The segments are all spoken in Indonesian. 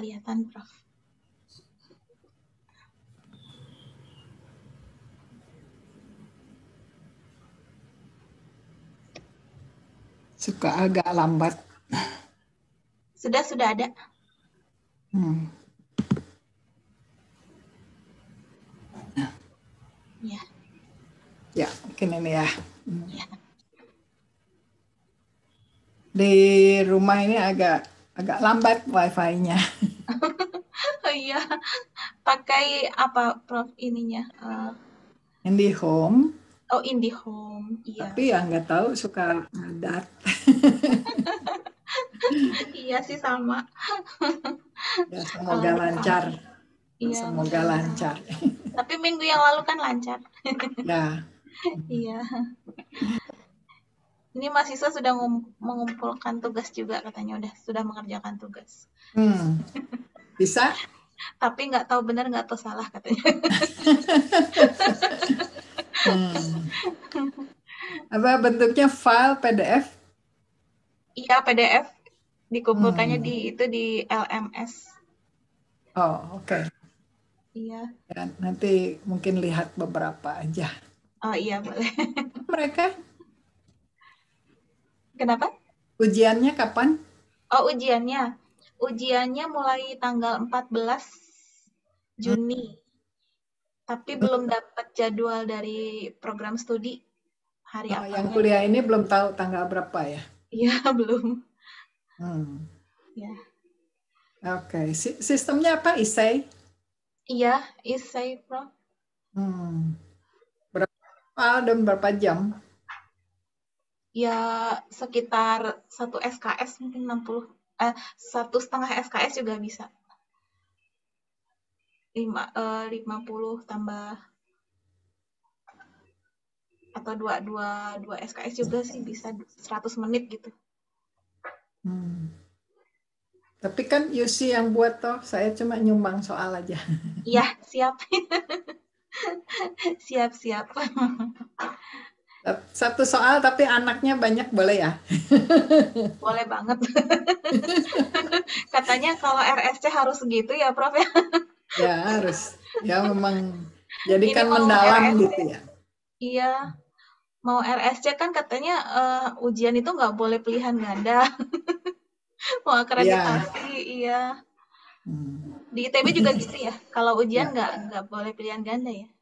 kelihatan, Prof. Suka agak lambat. Sudah, sudah ada. Hmm. Ya. Ya, mungkin ini ya. Hmm. ya. Di rumah ini agak agak lambat wifi-nya. Iya, pakai apa Prof ininya? Uh, home Oh IndiHome, iya. Tapi ya nggak tahu suka adat. iya sih sama. ya, semoga lancar. Iya, semoga lancar. Tapi minggu yang lalu kan lancar. ya. Iya ini mahasiswa sudah mengumpulkan tugas juga katanya udah sudah mengerjakan tugas. Hmm. Bisa? Tapi nggak tahu benar nggak tahu salah katanya. hmm. Apa bentuknya file PDF? Iya PDF dikumpulkannya hmm. di itu di LMS. Oh oke. Okay. Iya. Dan ya, nanti mungkin lihat beberapa aja. Oh iya boleh. Mereka Kenapa? Ujiannya kapan? Oh, ujiannya. Ujiannya mulai tanggal 14 Juni. Hmm. Tapi hmm. belum dapat jadwal dari program studi hari oh, apa. Yang ya. kuliah ini belum tahu tanggal berapa ya? Iya, belum. Hmm. Ya. Oke, okay. sistemnya apa? Isai? Iya, isai, Prof. Hmm. Berapa ah, dan berapa jam? ya sekitar satu SKS mungkin 60 eh satu setengah SKS juga bisa lima eh, puluh tambah atau dua dua dua SKS juga sih bisa 100 menit gitu. Hmm. Tapi kan Yusi yang buat toh, saya cuma nyumbang soal aja. Iya, siap. siap, siap. Satu soal tapi anaknya banyak boleh ya? Boleh banget. Katanya kalau RSC harus gitu ya, Prof ya. Ya, harus. Ya memang Jadi kan mendalam RSC, gitu ya. Iya. Mau RSC kan katanya uh, ujian itu nggak boleh pilihan ganda. mau akreditasi, ya. iya. Hmm. Di ITB juga gitu ya. Kalau ujian ya. nggak ya. nggak boleh pilihan ganda ya.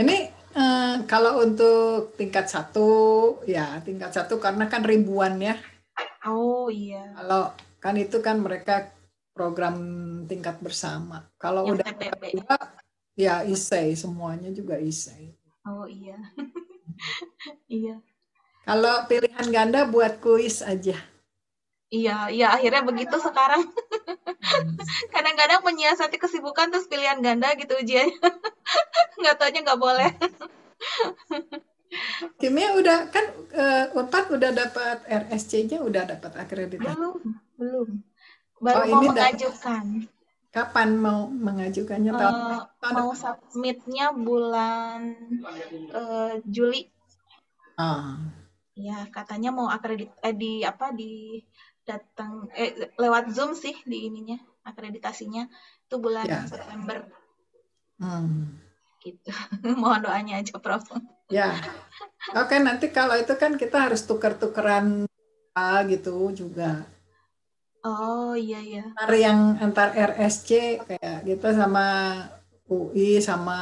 Ini Eh, kalau untuk tingkat satu, ya tingkat satu karena kan ribuan ya. Oh iya. Kalau kan itu kan mereka program tingkat bersama. Kalau udah udah dua, ya isai semuanya juga isai. Oh iya, iya. Kalau pilihan ganda buat kuis aja. Iya, iya akhirnya begitu sekarang. Kadang-kadang menyiasati kesibukan terus pilihan ganda gitu ujiannya. nggak tanya nggak boleh. Kimia udah kan uh, eh, otak udah dapat RSC-nya udah dapat akreditasi. Belum, belum. Baru oh, mau ini mengajukan. Dah. Kapan mau mengajukannya? Uh, tahun, eh, tahun mau submitnya bulan uh, Juli. Ah. Uh. Ya, katanya mau akredit eh, di apa di datang eh lewat Zoom sih di ininya akreditasinya itu bulan ya. September. Hmm. Gitu. Mohon doanya aja Prof. Ya. Oke, okay, nanti kalau itu kan kita harus tuker-tukeran ah, gitu juga. Oh iya iya. Antar yang antar RSC kayak gitu sama UI sama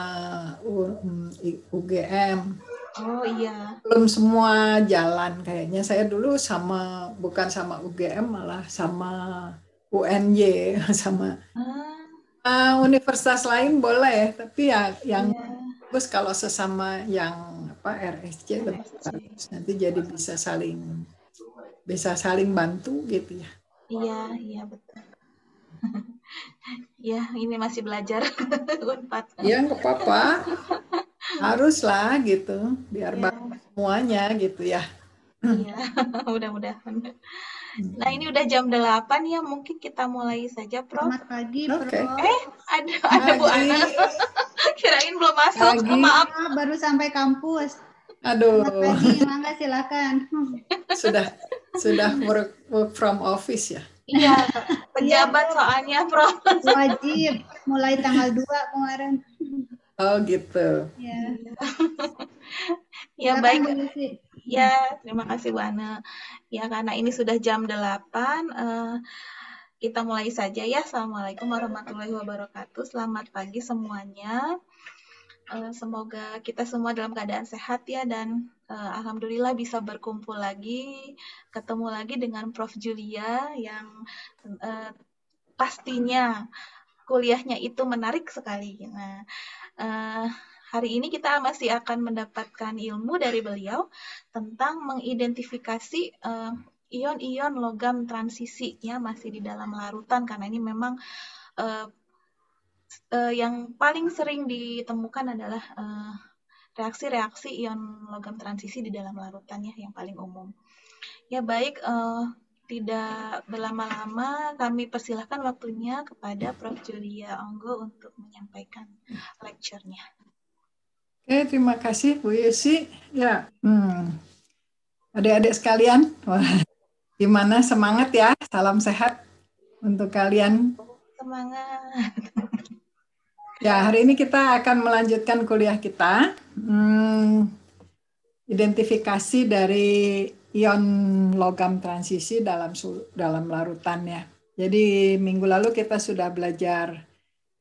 UGM. Mm, Oh iya. Belum semua jalan kayaknya. Saya dulu sama bukan sama UGM malah sama UNY sama hmm. uh, universitas lain boleh, tapi ya yang yeah. kalau sesama yang apa RSC, RSC. nanti jadi bisa saling bisa saling bantu gitu ya. Iya, iya betul. ya, ini masih belajar Iya, enggak apa-apa haruslah gitu biar ya. semuanya gitu ya Iya, mudah-mudahan. Nah, ini udah jam 8 ya, mungkin kita mulai saja, Prof. Selamat pagi, Prof. Okay. Eh, ada ada Bu Ana. Kirain belum masuk. Pagi. Maaf, ah, baru sampai kampus. Aduh. Selamat pagi, Mangga silakan. Sudah sudah work, work from office ya? Iya, pejabat iya. soalnya Prof. Wajib mulai tanggal 2 kemarin. Oh gitu. Iya. Ya. ya baik. Ya, terima kasih Bu Ana. Ya, karena ini sudah jam 8, uh, eh, kita mulai saja ya. Assalamualaikum warahmatullahi wabarakatuh. Selamat pagi semuanya. Uh, semoga kita semua dalam keadaan sehat ya dan uh, alhamdulillah bisa berkumpul lagi, ketemu lagi dengan Prof Julia yang uh, pastinya kuliahnya itu menarik sekali. Nah, uh, hari ini kita masih akan mendapatkan ilmu dari beliau tentang mengidentifikasi uh, ion-ion logam transisi ya masih di dalam larutan karena ini memang uh, uh, yang paling sering ditemukan adalah uh, reaksi-reaksi ion logam transisi di dalam larutannya yang paling umum. Ya baik, uh, tidak berlama-lama kami persilahkan waktunya kepada Prof. Julia Onggo untuk menyampaikan lecture-nya. Oke, terima kasih Bu Yesi. Ya, hmm. adik-adik sekalian, wah, gimana semangat ya? Salam sehat untuk kalian. Semangat. Ya, hari ini kita akan melanjutkan kuliah kita. Hmm, identifikasi dari ion logam transisi dalam dalam larutannya. Jadi minggu lalu kita sudah belajar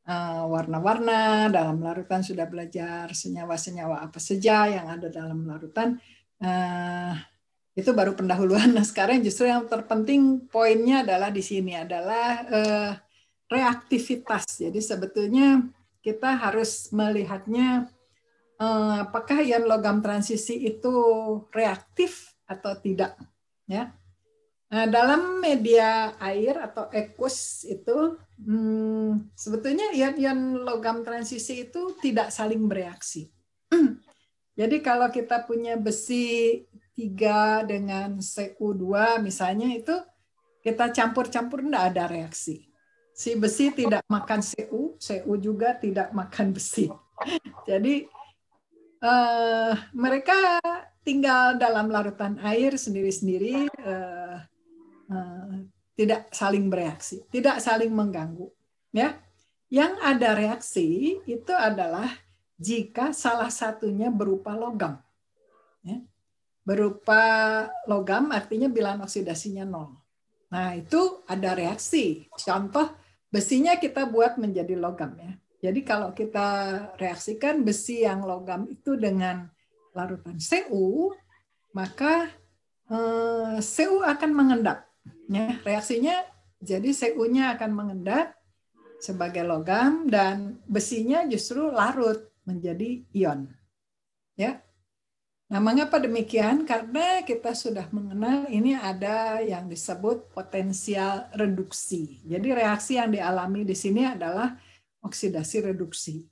eh, warna-warna uh, dalam larutan, sudah belajar senyawa-senyawa apa saja yang ada dalam larutan. Uh, itu baru pendahuluan. Nah, sekarang justru yang terpenting poinnya adalah di sini adalah uh, reaktivitas. Jadi sebetulnya kita harus melihatnya eh, apakah ion logam transisi itu reaktif atau tidak ya nah, dalam media air atau ekus itu hmm, sebetulnya ion-ion logam transisi itu tidak saling bereaksi jadi kalau kita punya besi tiga dengan CU2 misalnya itu kita campur-campur tidak ada reaksi si besi tidak makan CU, CU juga tidak makan besi. Jadi uh, mereka tinggal dalam larutan air sendiri-sendiri, uh, uh, tidak saling bereaksi, tidak saling mengganggu. Ya, yang ada reaksi itu adalah jika salah satunya berupa logam. Ya. Berupa logam artinya bilan oksidasinya nol. Nah, itu ada reaksi. Contoh Besinya kita buat menjadi logam ya. Jadi kalau kita reaksikan besi yang logam itu dengan larutan Cu, maka eh, Cu akan mengendap. Ya, reaksinya jadi Cu-nya akan mengendap sebagai logam dan besinya justru larut menjadi ion. Ya, Nah, mengapa demikian? Karena kita sudah mengenal ini ada yang disebut potensial reduksi. Jadi reaksi yang dialami di sini adalah oksidasi reduksi.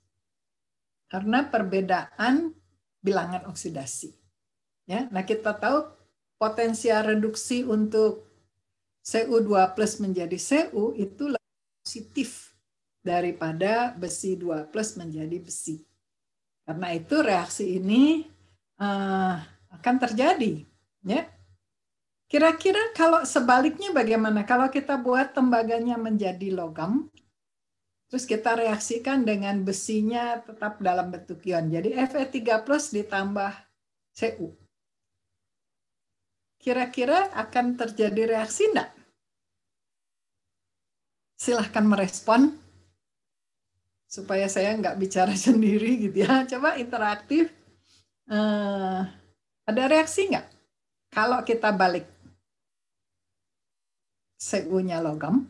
Karena perbedaan bilangan oksidasi. Ya, nah kita tahu potensial reduksi untuk CU2 plus menjadi CU itu lebih positif daripada besi 2 plus menjadi besi. Karena itu reaksi ini Eh, akan terjadi, ya. Kira-kira kalau sebaliknya bagaimana? Kalau kita buat tembaganya menjadi logam, terus kita reaksikan dengan besinya tetap dalam bentuk ion. Jadi Fe3+ ditambah Cu. Kira-kira akan terjadi reaksi enggak? Silahkan merespon supaya saya nggak bicara sendiri gitu ya. Coba interaktif Uh, ada reaksi nggak kalau kita balik cu logam,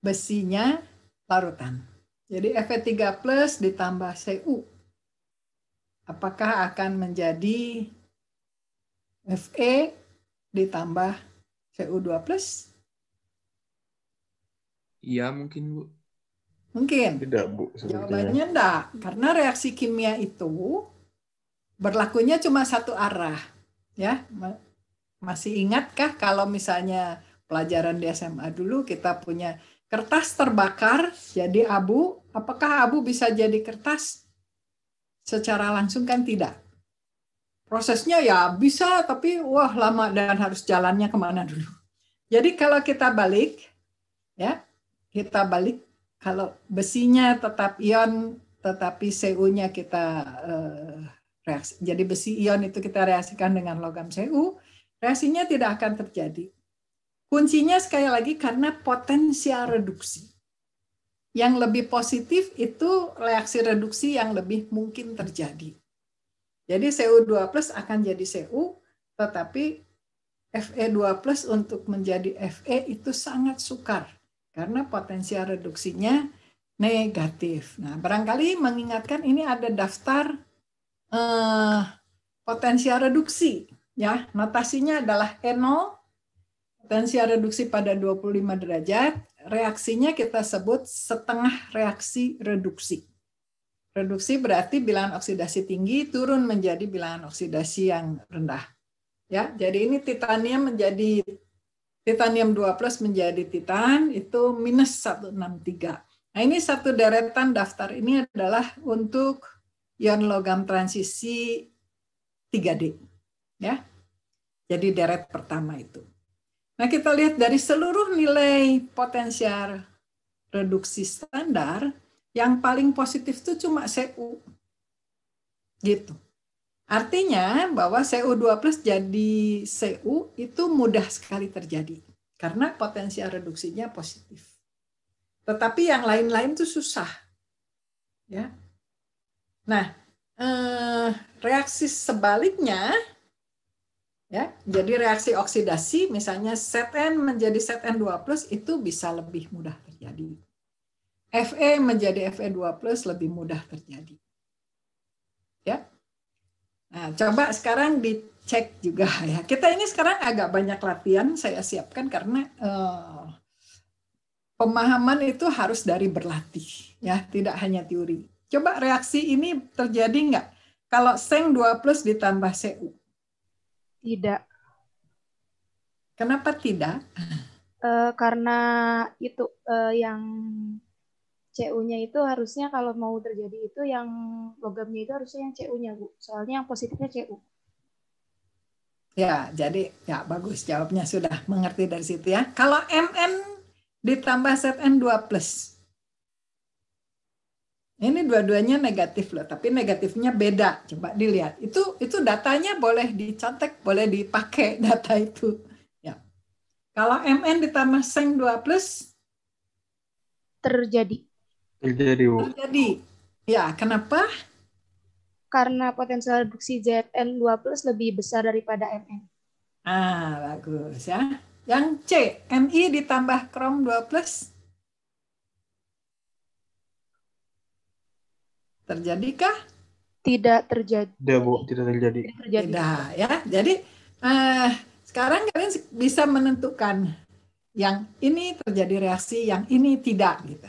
besinya larutan. Jadi Fe3 plus ditambah CU. Apakah akan menjadi Fe ditambah CU2 plus? Iya mungkin Bu. Mungkin. Tidak Bu. sebetulnya. Jawabannya enggak. Karena reaksi kimia itu berlakunya cuma satu arah ya masih ingatkah kalau misalnya pelajaran di SMA dulu kita punya kertas terbakar jadi abu apakah abu bisa jadi kertas secara langsung kan tidak prosesnya ya bisa tapi wah lama dan harus jalannya kemana dulu jadi kalau kita balik ya kita balik kalau besinya tetap ion tetapi cu-nya kita eh, reaksi. Jadi besi ion itu kita reaksikan dengan logam Cu, reaksinya tidak akan terjadi. Kuncinya sekali lagi karena potensial reduksi. Yang lebih positif itu reaksi reduksi yang lebih mungkin terjadi. Jadi Cu 2 plus akan jadi Cu, tetapi Fe2 plus untuk menjadi Fe itu sangat sukar karena potensial reduksinya negatif. Nah, barangkali mengingatkan ini ada daftar eh, potensial reduksi ya notasinya adalah E0 potensial reduksi pada 25 derajat reaksinya kita sebut setengah reaksi reduksi reduksi berarti bilangan oksidasi tinggi turun menjadi bilangan oksidasi yang rendah ya jadi ini titanium menjadi titanium 2 plus menjadi titan itu minus 163 nah ini satu deretan daftar ini adalah untuk ion logam transisi 3D. Ya. Jadi deret pertama itu. Nah, kita lihat dari seluruh nilai potensial reduksi standar, yang paling positif itu cuma CU. Gitu. Artinya bahwa Cu 2 jadi CU itu mudah sekali terjadi karena potensial reduksinya positif. Tetapi yang lain-lain itu susah. Ya. Nah, eh, reaksi sebaliknya, ya, jadi reaksi oksidasi misalnya ZN menjadi ZN2+, itu bisa lebih mudah terjadi. Fe menjadi Fe2+, lebih mudah terjadi. Ya. Nah, coba sekarang dicek juga ya. Kita ini sekarang agak banyak latihan saya siapkan karena eh, pemahaman itu harus dari berlatih ya, tidak hanya teori. Coba reaksi ini terjadi nggak? Kalau seng 2 plus ditambah CU? Tidak. Kenapa tidak? Uh, karena itu uh, yang CU-nya itu harusnya kalau mau terjadi itu yang logamnya itu harusnya yang CU-nya, Bu. Soalnya yang positifnya CU. Ya, jadi ya bagus jawabnya sudah mengerti dari situ ya. Kalau MN ditambah ZN 2 plus. Ini dua-duanya negatif loh, tapi negatifnya beda. Coba dilihat. Itu itu datanya boleh dicontek, boleh dipakai data itu. Ya. Kalau MN ditambah seng 2 plus terjadi. Terjadi. Terjadi. Ya, kenapa? Karena potensial reduksi ZN 2 plus lebih besar daripada MN. Ah, bagus ya. Yang C, MI ditambah krom 2 plus Terjadikah? Tidak terjadi. Tidak, Bu. Tidak terjadi. Tidak, terjadi. Tidak ya. Jadi eh, sekarang kalian bisa menentukan yang ini terjadi reaksi, yang ini tidak gitu.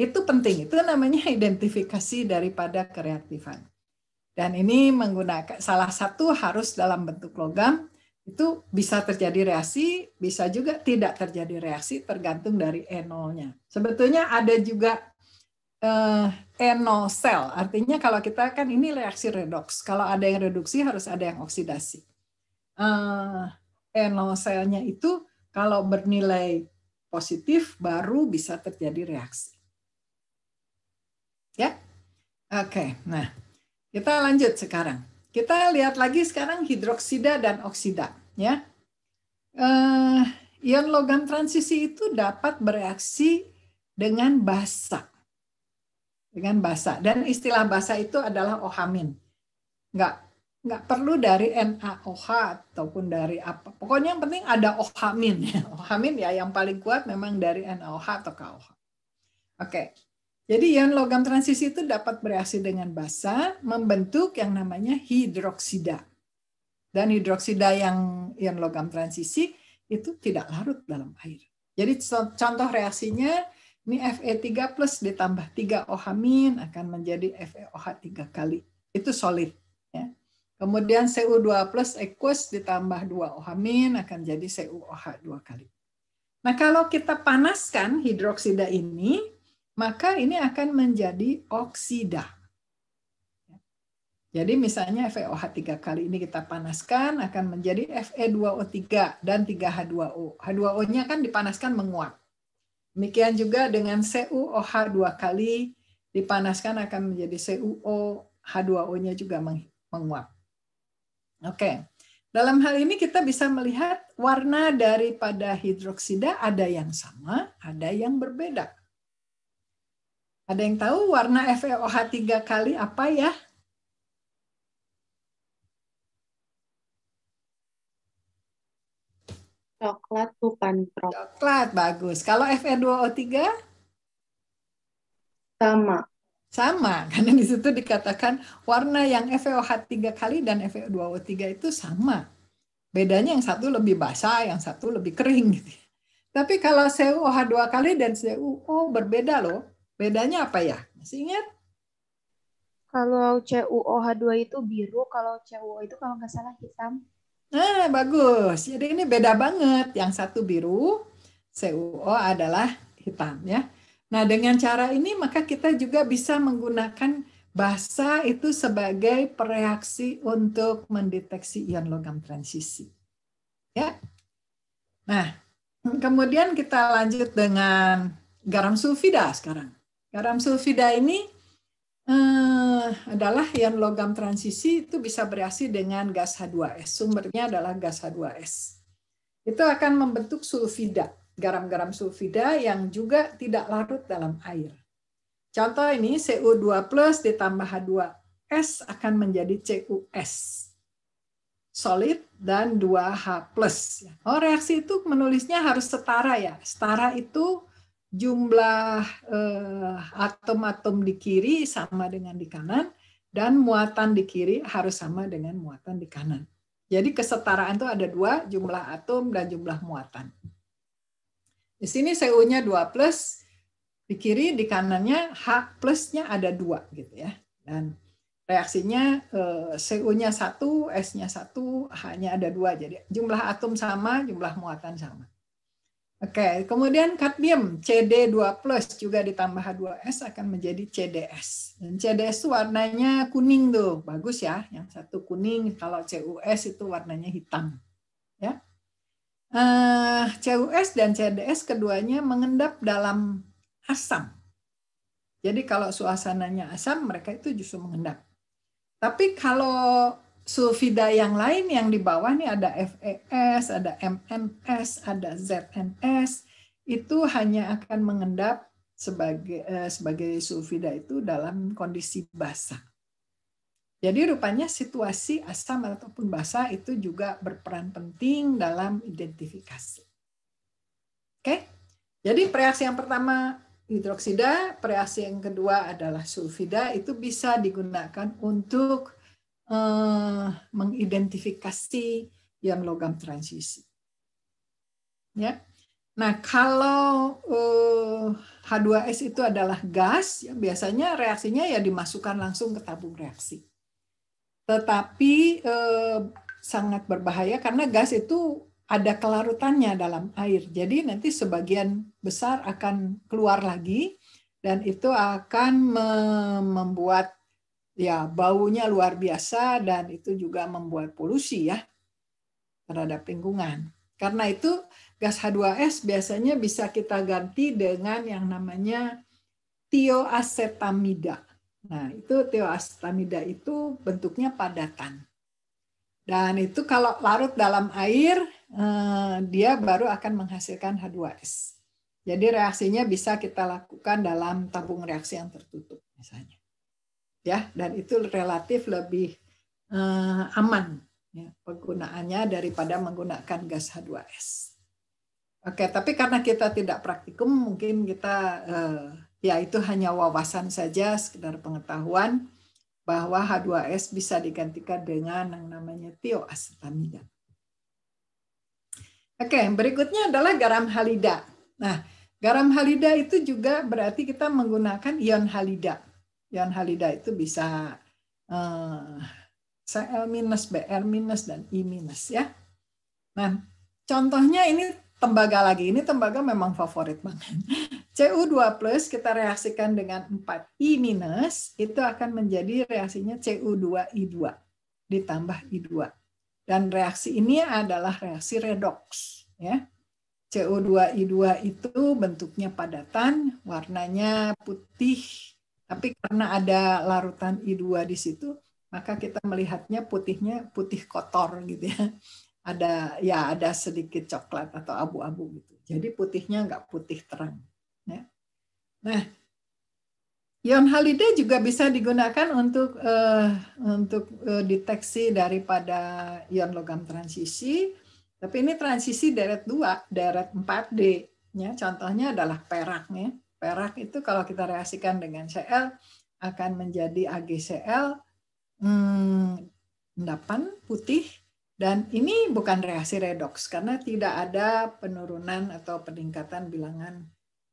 Itu penting. Itu namanya identifikasi daripada kreatifan. Dan ini menggunakan salah satu harus dalam bentuk logam itu bisa terjadi reaksi, bisa juga tidak terjadi reaksi tergantung dari enolnya. Sebetulnya ada juga eh, enosel. Artinya kalau kita kan ini reaksi redoks. Kalau ada yang reduksi harus ada yang oksidasi. Uh, eh, eno itu kalau bernilai positif baru bisa terjadi reaksi. Ya, oke. Okay. Nah, kita lanjut sekarang. Kita lihat lagi sekarang hidroksida dan oksida. Ya, uh, ion logam transisi itu dapat bereaksi dengan basa dengan bahasa dan istilah bahasa itu adalah ohamin nggak nggak perlu dari NaOH ataupun dari apa pokoknya yang penting ada ohamin ohamin ya yang paling kuat memang dari NaOH atau KOH oke jadi ion logam transisi itu dapat bereaksi dengan basa membentuk yang namanya hidroksida dan hidroksida yang ion logam transisi itu tidak larut dalam air jadi contoh reaksinya ini Fe3 plus ditambah 3 OH- akan menjadi FeOH3 kali. Itu solid. Ya. Kemudian CU2 plus equals ditambah 2 OH- akan jadi CuOH2 kali. Nah kalau kita panaskan hidroksida ini, maka ini akan menjadi oksida. Jadi misalnya FeOH3 kali ini kita panaskan akan menjadi Fe2O3 dan 3H2O. H2O-nya kan dipanaskan menguap. Demikian juga dengan CuOH dua kali dipanaskan akan menjadi CuO, H2O-nya juga menguap. Oke. Dalam hal ini kita bisa melihat warna daripada hidroksida ada yang sama, ada yang berbeda. Ada yang tahu warna FeOH tiga kali apa ya? Coklat bukan prop. Coklat bagus. Kalau fe 2 o 3 Sama. Sama, karena di situ dikatakan warna yang FeOH 3 kali dan FeO2O3 itu sama. Bedanya yang satu lebih basah, yang satu lebih kering gitu. Tapi kalau CuOH 2 kali dan CuO berbeda loh. Bedanya apa ya? Masih ingat? Kalau CuOH2 itu biru, kalau CuO itu kalau nggak salah hitam. Nah, bagus. Jadi ini beda banget. Yang satu biru, CuO adalah hitam ya. Nah, dengan cara ini maka kita juga bisa menggunakan bahasa itu sebagai pereaksi untuk mendeteksi ion logam transisi. Ya. Nah, kemudian kita lanjut dengan garam sulfida sekarang. Garam sulfida ini Eh, adalah yang logam transisi itu bisa bereaksi dengan gas H2S. Sumbernya adalah gas H2S. Itu akan membentuk sulfida, garam-garam sulfida yang juga tidak larut dalam air. Contoh ini CO2 plus ditambah H2S akan menjadi CuS solid dan 2H plus. Oh, reaksi itu menulisnya harus setara ya. Setara itu jumlah eh, atom-atom di kiri sama dengan di kanan dan muatan di kiri harus sama dengan muatan di kanan. Jadi kesetaraan itu ada dua, jumlah atom dan jumlah muatan. Di sini CU-nya 2 plus, di kiri di kanannya H plusnya ada dua gitu ya. Dan reaksinya eh, CU-nya satu, S-nya satu, H-nya ada dua. Jadi jumlah atom sama, jumlah muatan sama. Oke, kemudian kadmium CD2+ juga ditambah H2S akan menjadi CDS. Dan CDS itu warnanya kuning tuh, bagus ya. Yang satu kuning, kalau CUS itu warnanya hitam. Ya. Uh, eh, CUS dan CDS keduanya mengendap dalam asam. Jadi kalau suasananya asam, mereka itu justru mengendap. Tapi kalau sulfida yang lain yang di bawah nih ada FES, ada MNS, ada ZNS itu hanya akan mengendap sebagai eh, sebagai sulfida itu dalam kondisi basah. Jadi rupanya situasi asam ataupun basah itu juga berperan penting dalam identifikasi. Oke. Jadi reaksi yang pertama hidroksida, reaksi yang kedua adalah sulfida itu bisa digunakan untuk Eh, mengidentifikasi yang logam transisi. Ya. Nah, kalau uh, eh, H2S itu adalah gas, ya biasanya reaksinya ya dimasukkan langsung ke tabung reaksi. Tetapi uh, sangat berbahaya karena gas itu ada kelarutannya dalam air. Jadi nanti sebagian besar akan keluar lagi dan itu akan membuat ya baunya luar biasa dan itu juga membuat polusi ya terhadap lingkungan. Karena itu gas H2S biasanya bisa kita ganti dengan yang namanya tioasetamida. Nah, itu tioasetamida itu bentuknya padatan. Dan itu kalau larut dalam air, eh, dia baru akan menghasilkan H2S. Jadi reaksinya bisa kita lakukan dalam tabung reaksi yang tertutup misalnya ya dan itu relatif lebih uh, aman ya, penggunaannya daripada menggunakan gas H2S. Oke, tapi karena kita tidak praktikum mungkin kita uh, ya itu hanya wawasan saja sekedar pengetahuan bahwa H2S bisa digantikan dengan yang namanya tioasetamida. Oke, berikutnya adalah garam halida. Nah, garam halida itu juga berarti kita menggunakan ion halida. Yon Halida itu bisa CL eh, minus, BR minus, dan I minus ya. Nah, contohnya ini tembaga lagi. Ini tembaga memang favorit banget. Cu2 plus kita reaksikan dengan 4I minus, itu akan menjadi reaksinya Cu2I2 ditambah I2. Dan reaksi ini adalah reaksi redox. ya Cu2I2 itu bentuknya padatan, warnanya putih, tapi karena ada larutan I2 di situ, maka kita melihatnya putihnya putih kotor gitu ya. Ada ya ada sedikit coklat atau abu-abu gitu. Jadi putihnya nggak putih terang. Ya. Nah, ion halide juga bisa digunakan untuk uh, untuk uh, deteksi daripada ion logam transisi. Tapi ini transisi deret 2, deret 4D. Ya, contohnya adalah perak ya Perak itu kalau kita reaksikan dengan Cl akan menjadi AgCl hmm, endapan putih dan ini bukan reaksi redoks karena tidak ada penurunan atau peningkatan bilangan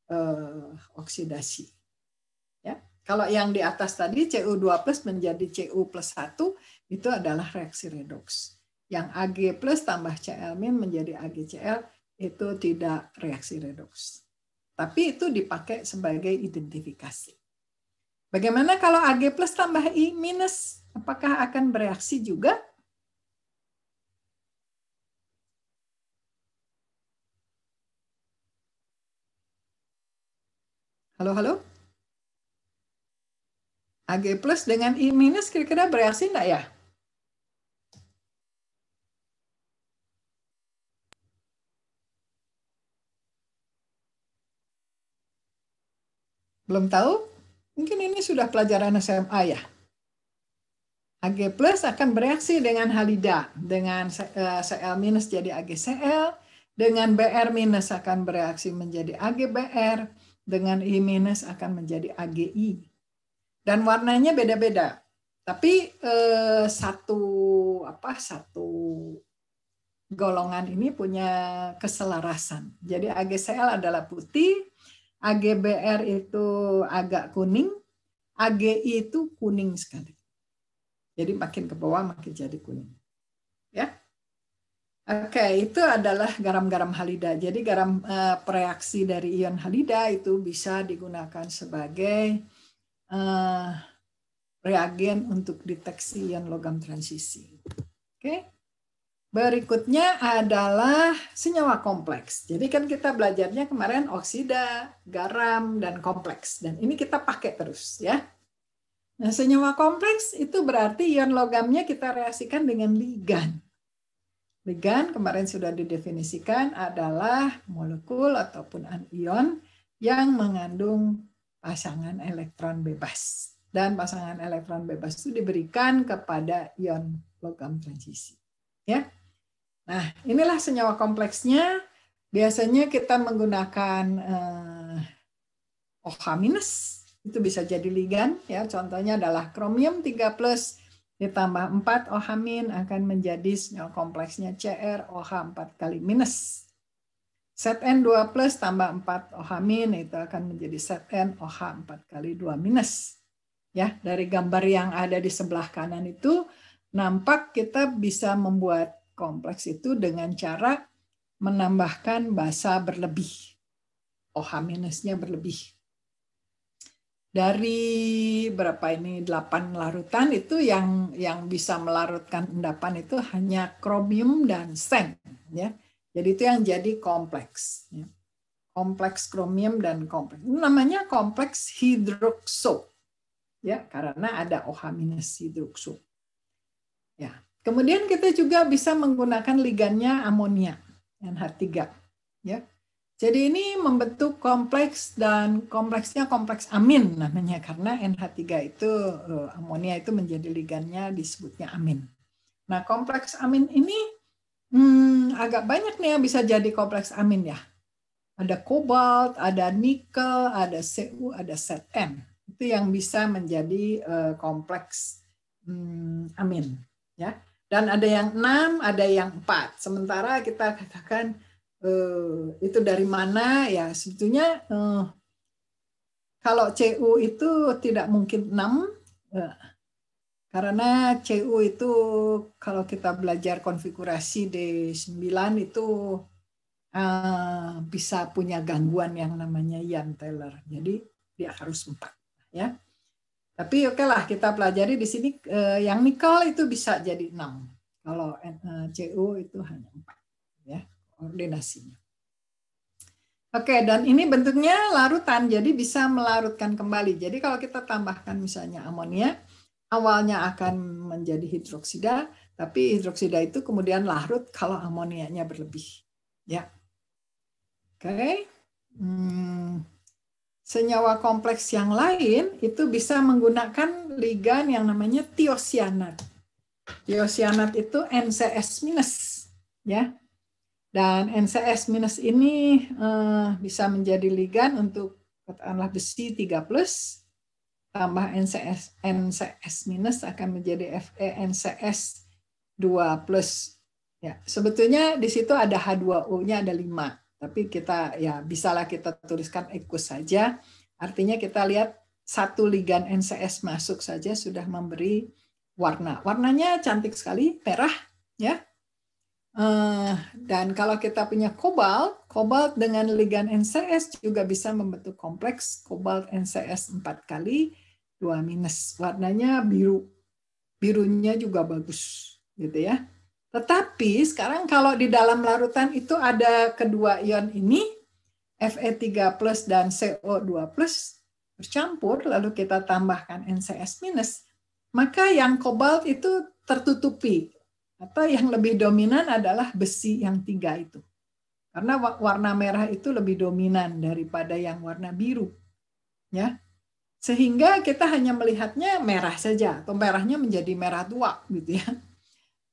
eh, oksidasi. Ya. Kalau yang di atas tadi Cu2 menjadi Cu+1 itu adalah reaksi redoks. Yang Ag tambah Cl menjadi AgCl itu tidak reaksi redoks. Tapi itu dipakai sebagai identifikasi. Bagaimana kalau Ag plus tambah I minus? Apakah akan bereaksi juga? Halo, halo? Ag plus dengan I minus kira-kira bereaksi enggak ya? belum tahu, mungkin ini sudah pelajaran SMA ya. Ag plus akan bereaksi dengan halida, dengan eh, Cl minus jadi AgCl, dengan Br minus akan bereaksi menjadi AgBr, dengan I minus akan menjadi AgI. Dan warnanya beda-beda. Tapi eh, satu apa satu golongan ini punya keselarasan. Jadi AgCl adalah putih, AGBR itu agak kuning, AGI itu kuning sekali. Jadi makin ke bawah makin jadi kuning. Ya. Oke, okay, itu adalah garam-garam halida. Jadi garam uh, eh, pereaksi dari ion halida itu bisa digunakan sebagai uh, reagen untuk deteksi ion logam transisi. Oke. Okay? Berikutnya adalah senyawa kompleks. Jadi kan kita belajarnya kemarin oksida, garam, dan kompleks. Dan ini kita pakai terus ya. Nah, senyawa kompleks itu berarti ion logamnya kita reaksikan dengan ligan. Ligan kemarin sudah didefinisikan adalah molekul ataupun anion yang mengandung pasangan elektron bebas. Dan pasangan elektron bebas itu diberikan kepada ion logam transisi. Ya. Nah, inilah senyawa kompleksnya. Biasanya kita menggunakan eh, OH minus, itu bisa jadi ligan. Ya, contohnya adalah kromium 3 plus ditambah 4 OH min akan menjadi senyawa kompleksnya cr oh 4 kali minus. ZN2 plus tambah 4 OH min itu akan menjadi zn oh 4 kali 2 minus. Ya, dari gambar yang ada di sebelah kanan itu nampak kita bisa membuat kompleks itu dengan cara menambahkan bahasa berlebih. OH minusnya berlebih. Dari berapa ini 8 larutan itu yang yang bisa melarutkan endapan itu hanya kromium dan sen ya. Jadi itu yang jadi kompleks ya. Kompleks kromium dan kompleks. namanya kompleks hidrokso. Ya, karena ada OH minus hidrokso. Ya. Kemudian kita juga bisa menggunakan ligannya amonia NH3 ya. Jadi ini membentuk kompleks dan kompleksnya kompleks amin namanya karena NH3 itu eh, amonia itu menjadi ligannya disebutnya amin. Nah, kompleks amin ini hmm, agak banyak nih yang bisa jadi kompleks amin ya. Ada kobalt, ada nikel, ada Cu, ada Zn. Itu yang bisa menjadi eh, kompleks hmm, amin ya. Dan ada yang enam, ada yang empat. Sementara kita katakan eh, itu dari mana ya sebetulnya eh, kalau CU itu tidak mungkin enam ya. karena CU itu kalau kita belajar konfigurasi D9 itu eh, bisa punya gangguan yang namanya Ian Taylor. Jadi dia harus empat ya. Tapi oke lah kita pelajari di sini eh, yang nikel itu bisa jadi 6. Kalau eh, CO itu hanya 4 ya koordinasinya. Oke, dan ini bentuknya larutan, jadi bisa melarutkan kembali. Jadi kalau kita tambahkan misalnya amonia, awalnya akan menjadi hidroksida, tapi hidroksida itu kemudian larut kalau amoniaknya berlebih. Ya. Oke. Hmm senyawa kompleks yang lain itu bisa menggunakan ligan yang namanya tiosianat. Tiosianat itu NCS minus, ya. Dan NCS minus ini eh, bisa menjadi ligan untuk katakanlah besi 3 plus tambah NCS NCS minus akan menjadi Fe NCS 2 plus. Ya, sebetulnya di situ ada H2O-nya ada 5. Tapi kita ya bisalah kita tuliskan equus saja. Artinya kita lihat satu ligan NCS masuk saja sudah memberi warna. Warnanya cantik sekali, merah ya. Eh, dan kalau kita punya kobalt, kobalt dengan ligan NCS juga bisa membentuk kompleks kobalt NCS empat kali dua minus. Warnanya biru. Birunya juga bagus gitu ya. Tetapi sekarang kalau di dalam larutan itu ada kedua ion ini, Fe3 dan CO2 bercampur, lalu kita tambahkan NCS minus, maka yang kobalt itu tertutupi. Atau yang lebih dominan adalah besi yang tiga itu. Karena warna merah itu lebih dominan daripada yang warna biru. ya Sehingga kita hanya melihatnya merah saja, atau merahnya menjadi merah tua gitu ya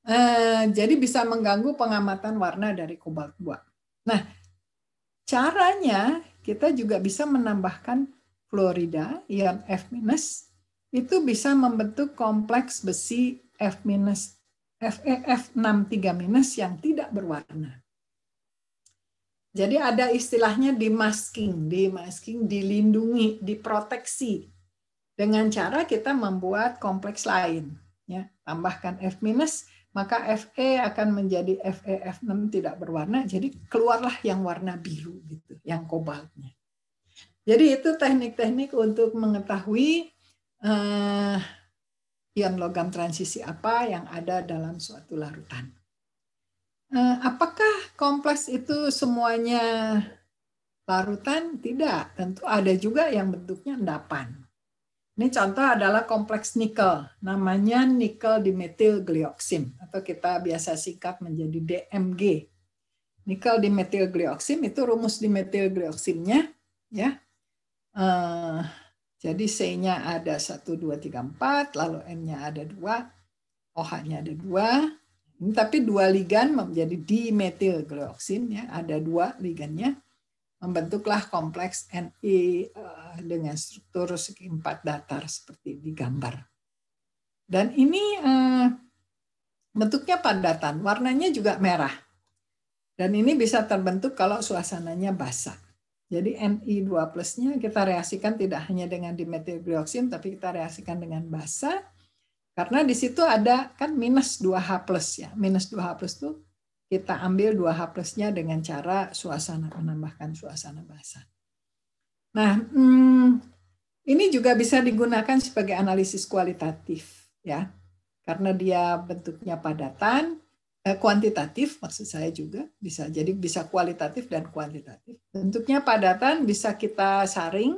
Eh, jadi bisa mengganggu pengamatan warna dari kobalt 2. Nah, caranya kita juga bisa menambahkan fluorida ion F- itu bisa membentuk kompleks besi F- FeF63- eh, yang tidak berwarna. Jadi ada istilahnya demasking, demasking dilindungi, diproteksi dengan cara kita membuat kompleks lain ya, tambahkan F- minus maka Fe akan menjadi FeF6 tidak berwarna, jadi keluarlah yang warna biru gitu, yang kobaltnya. Jadi itu teknik-teknik untuk mengetahui uh, ion logam transisi apa yang ada dalam suatu larutan. Uh, apakah kompleks itu semuanya larutan? Tidak, tentu ada juga yang bentuknya endapan. Ini contoh adalah kompleks nikel, namanya nikel dimetil dimetilglyoxim atau kita biasa singkat menjadi DMG. Nikel dimetil dimetilglyoxim itu rumus dimetil dimetilglyoximnya ya. Uh, jadi C-nya ada 1 2 3 4, lalu N-nya ada 2, OH-nya ada 2. Ini tapi dua ligan menjadi dimetil dimetilglyoxim ya, ada dua ligannya membentuklah kompleks NI eh, dengan struktur segi empat datar seperti di gambar. Dan ini eh, bentuknya padatan, warnanya juga merah. Dan ini bisa terbentuk kalau suasananya basah. Jadi Ni2 plusnya kita reaksikan tidak hanya dengan dimetilglyoxin, tapi kita reaksikan dengan basa. Karena di situ ada kan minus 2H plus ya. Minus 2H plus itu kita ambil dua H plusnya dengan cara suasana menambahkan suasana bahasa. Nah, hmm, ini juga bisa digunakan sebagai analisis kualitatif ya, karena dia bentuknya padatan, eh, kuantitatif maksud saya juga bisa. Jadi bisa kualitatif dan kuantitatif. Bentuknya padatan bisa kita saring.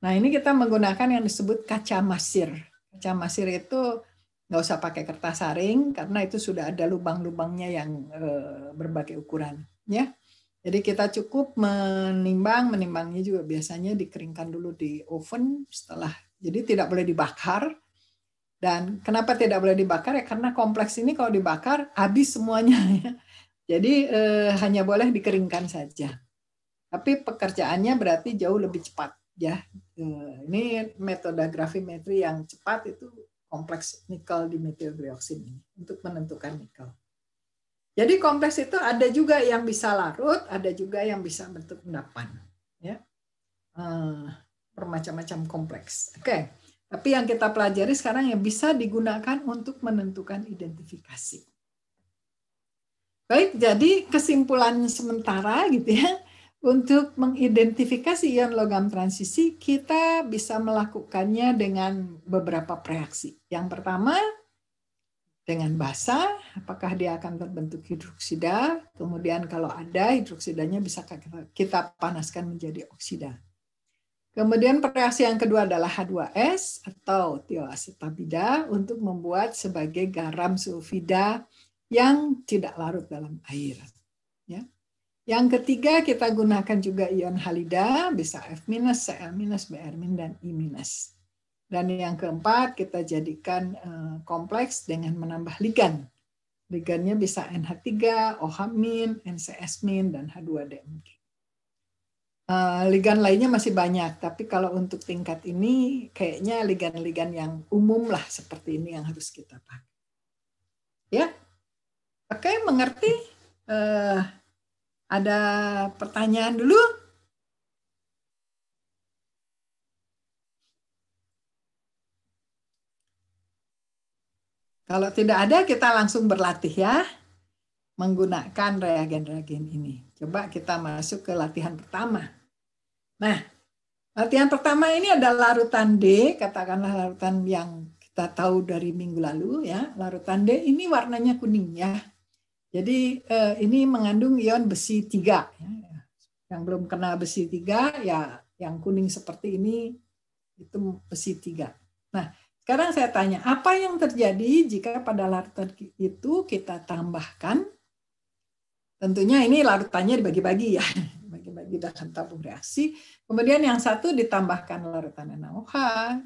Nah, ini kita menggunakan yang disebut kaca masir. Kaca masir itu nggak usah pakai kertas saring karena itu sudah ada lubang-lubangnya yang eh, berbagai ukuran ya jadi kita cukup menimbang menimbangnya juga biasanya dikeringkan dulu di oven setelah jadi tidak boleh dibakar dan kenapa tidak boleh dibakar ya karena kompleks ini kalau dibakar habis semuanya ya jadi e, hanya boleh dikeringkan saja tapi pekerjaannya berarti jauh lebih cepat ya eh, ini metode grafimetri yang cepat itu kompleks nikel di dioksin ini untuk menentukan nikel. Jadi kompleks itu ada juga yang bisa larut, ada juga yang bisa bentuk endapan, ya eh, bermacam-macam kompleks. Oke, okay. tapi yang kita pelajari sekarang yang bisa digunakan untuk menentukan identifikasi. Baik, jadi kesimpulan sementara gitu ya untuk mengidentifikasi ion logam transisi, kita bisa melakukannya dengan beberapa reaksi. Yang pertama, dengan basa, apakah dia akan terbentuk hidroksida. Kemudian kalau ada, hidroksidanya bisa kita panaskan menjadi oksida. Kemudian reaksi yang kedua adalah H2S atau tioasetabida untuk membuat sebagai garam sulfida yang tidak larut dalam air. Yang ketiga kita gunakan juga ion halida, bisa F-, minus, Cl-, minus, Br-, dan I-. minus. Dan yang keempat kita jadikan eh, kompleks dengan menambah ligan. Ligannya bisa NH3, OH-, min, NCS-, min dan H2DM. Eh, ligan lainnya masih banyak, tapi kalau untuk tingkat ini kayaknya ligan-ligan yang umum lah seperti ini yang harus kita pakai. Ya, oke mengerti? Eh, ada pertanyaan dulu? Kalau tidak ada, kita langsung berlatih ya. Menggunakan reagen-reagen ini. Coba kita masuk ke latihan pertama. Nah, latihan pertama ini ada larutan D. Katakanlah larutan yang kita tahu dari minggu lalu ya. Larutan D ini warnanya kuning ya. Jadi eh, ini mengandung ion besi tiga. Ya. Yang belum kena besi tiga, ya yang kuning seperti ini itu besi tiga. Nah, sekarang saya tanya, apa yang terjadi jika pada larutan itu kita tambahkan? Tentunya ini larutannya dibagi-bagi ya, dibagi-bagi dalam tabung reaksi. Kemudian yang satu ditambahkan larutan NaOH,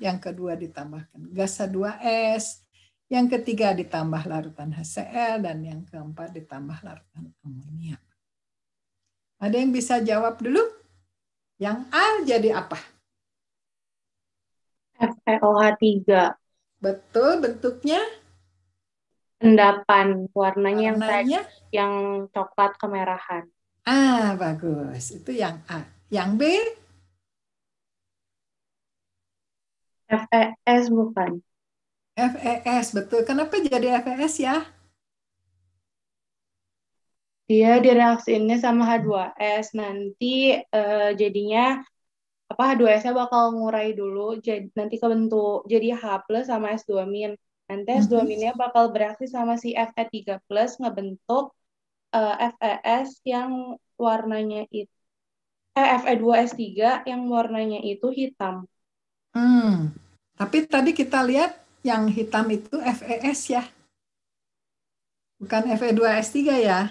yang kedua ditambahkan gas H2S, yang ketiga ditambah larutan HCl dan yang keempat ditambah larutan amonia. Ada yang bisa jawab dulu? Yang A jadi apa? FeOH3. Betul bentuknya? Endapan, warnanya, warnanya? yang tadi, yang coklat kemerahan. Ah, bagus. Itu yang A. Yang B? FeS bukan. FES betul. Kenapa jadi FES ya? Iya, Dia ini sama H2S. Nanti uh, jadinya apa H2S-nya bakal ngurai dulu jadi nanti kebentuk jadi H plus sama S2 min. Nanti mm-hmm. S2 minnya bakal bereaksi sama si Fe3 plus ngebentuk uh, eh, FES yang warnanya itu eh, Fe2S3 yang warnanya itu hitam. Hmm. Tapi tadi kita lihat yang hitam itu FES ya. Bukan FE2S3 ya.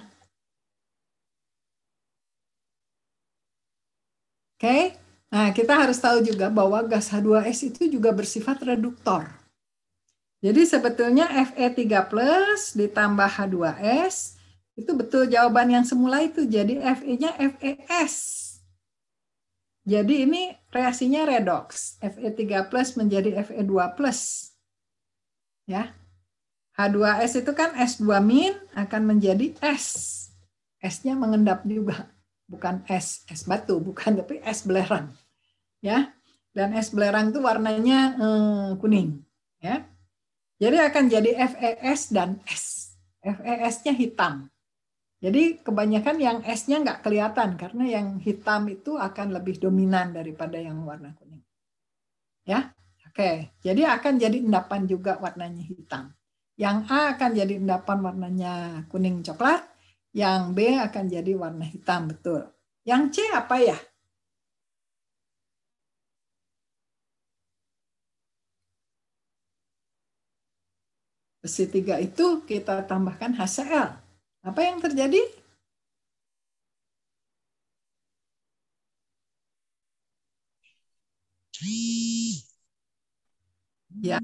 Oke. Okay? Nah, kita harus tahu juga bahwa gas H2S itu juga bersifat reduktor. Jadi sebetulnya Fe3 plus ditambah H2S itu betul jawaban yang semula itu. Jadi Fe-nya FeS. Jadi ini reaksinya redox. Fe3 plus menjadi Fe2 plus. Ya. H2S itu kan S2 min akan menjadi S. S-nya mengendap juga. Bukan S, S batu, bukan tapi S belerang. Ya. Dan S belerang itu warnanya hmm, kuning, ya. Jadi akan jadi FES dan S. FES-nya hitam. Jadi kebanyakan yang S-nya nggak kelihatan karena yang hitam itu akan lebih dominan daripada yang warna kuning. Ya, Oke, jadi akan jadi endapan juga warnanya hitam. Yang A akan jadi endapan warnanya kuning coklat, yang B akan jadi warna hitam, betul. Yang C apa ya? Besi tiga itu kita tambahkan HCl. Apa yang terjadi? Hmm. Ya,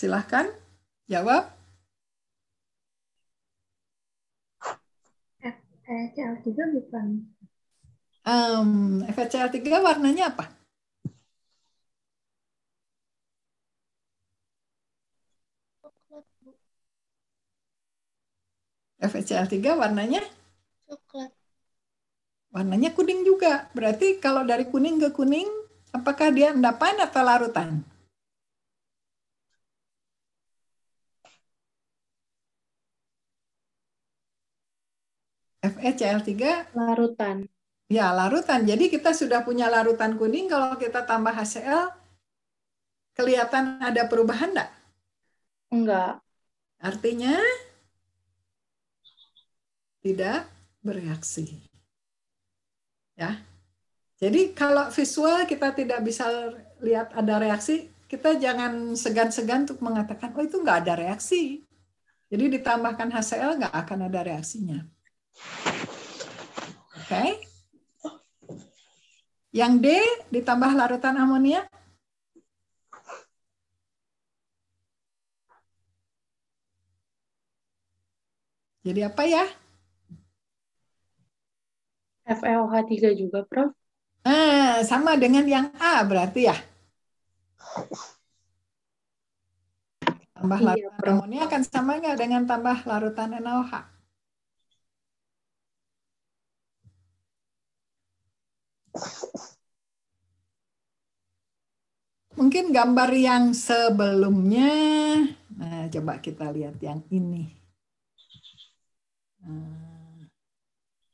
silahkan jawab. FCL3 bukan. Um, FCL3 warnanya apa? FCL3 warnanya? Coklat. Warnanya kuning juga. Berarti kalau dari kuning ke kuning, apakah dia endapan atau larutan? FeCl3 larutan. Ya, larutan. Jadi kita sudah punya larutan kuning kalau kita tambah HCl kelihatan ada perubahan enggak? Enggak. Artinya tidak bereaksi. Ya. Jadi kalau visual kita tidak bisa lihat ada reaksi, kita jangan segan-segan untuk mengatakan, oh itu nggak ada reaksi. Jadi ditambahkan HCl nggak akan ada reaksinya. Oke. Okay. Yang D ditambah larutan amonia. Jadi apa ya? FLH3 juga, Prof. Eh, sama dengan yang A berarti ya? Tambah iya, larutan amonia akan sama nggak dengan tambah larutan NaOH? Mungkin gambar yang sebelumnya. Nah, coba kita lihat yang ini.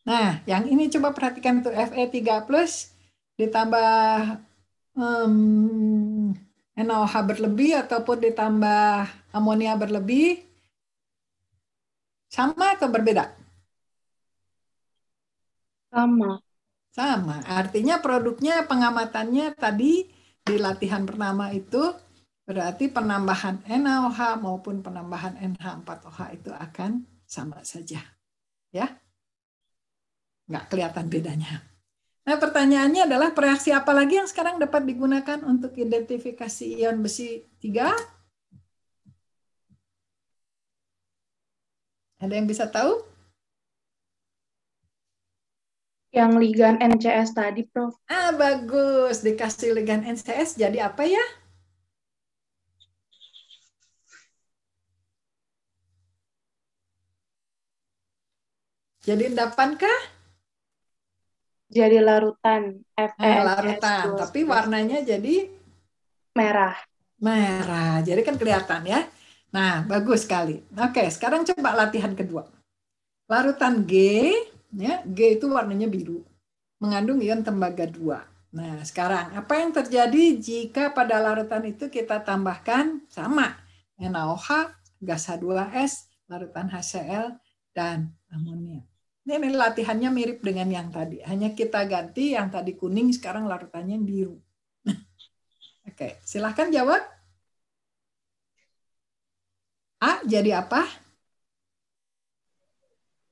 Nah, yang ini coba perhatikan tuh FE3 plus ditambah um, NaOH berlebih ataupun ditambah amonia berlebih sama atau berbeda? Sama. Sama. Artinya produknya pengamatannya tadi di latihan pertama itu berarti penambahan NaOH maupun penambahan NH4OH itu akan sama saja. Ya. Nggak kelihatan bedanya. Nah, pertanyaannya adalah reaksi apa lagi yang sekarang dapat digunakan untuk identifikasi ion besi 3? Ada yang bisa tahu? Yang ligan NCS tadi, Prof. Ah, bagus. Dikasih ligan NCS jadi apa ya? Jadi endapan kah? Jadi larutan FNCS. E nah, larutan, plus tapi warnanya jadi merah. Merah. Jadi kan kelihatan ya. Nah, bagus sekali. Oke, sekarang coba latihan kedua. Larutan G ya G itu warnanya biru mengandung ion tembaga 2 nah sekarang apa yang terjadi jika pada larutan itu kita tambahkan sama NaOH gas H2S larutan HCl dan amonia ini, ini latihannya mirip dengan yang tadi hanya kita ganti yang tadi kuning sekarang larutannya biru Oke, silahkan jawab. A jadi apa?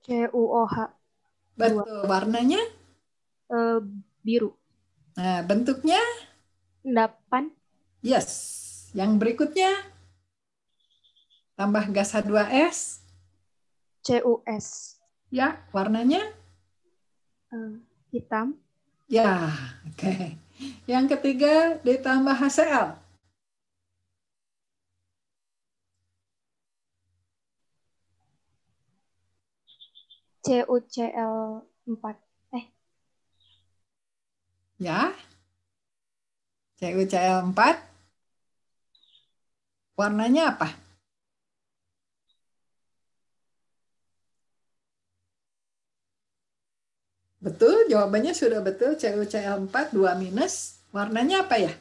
CuOH. Betul, warnanya uh, biru. Nah, bentuknya endapan. Yes. Yang berikutnya tambah gas H2S CuS. Ya, warnanya uh, hitam. Ya, oke. Okay. Yang ketiga ditambah HCl. CUCL4. Eh. Ya. CUCL4. Warnanya apa? Betul, jawabannya sudah betul. CUCL4 2 minus. Warnanya apa ya?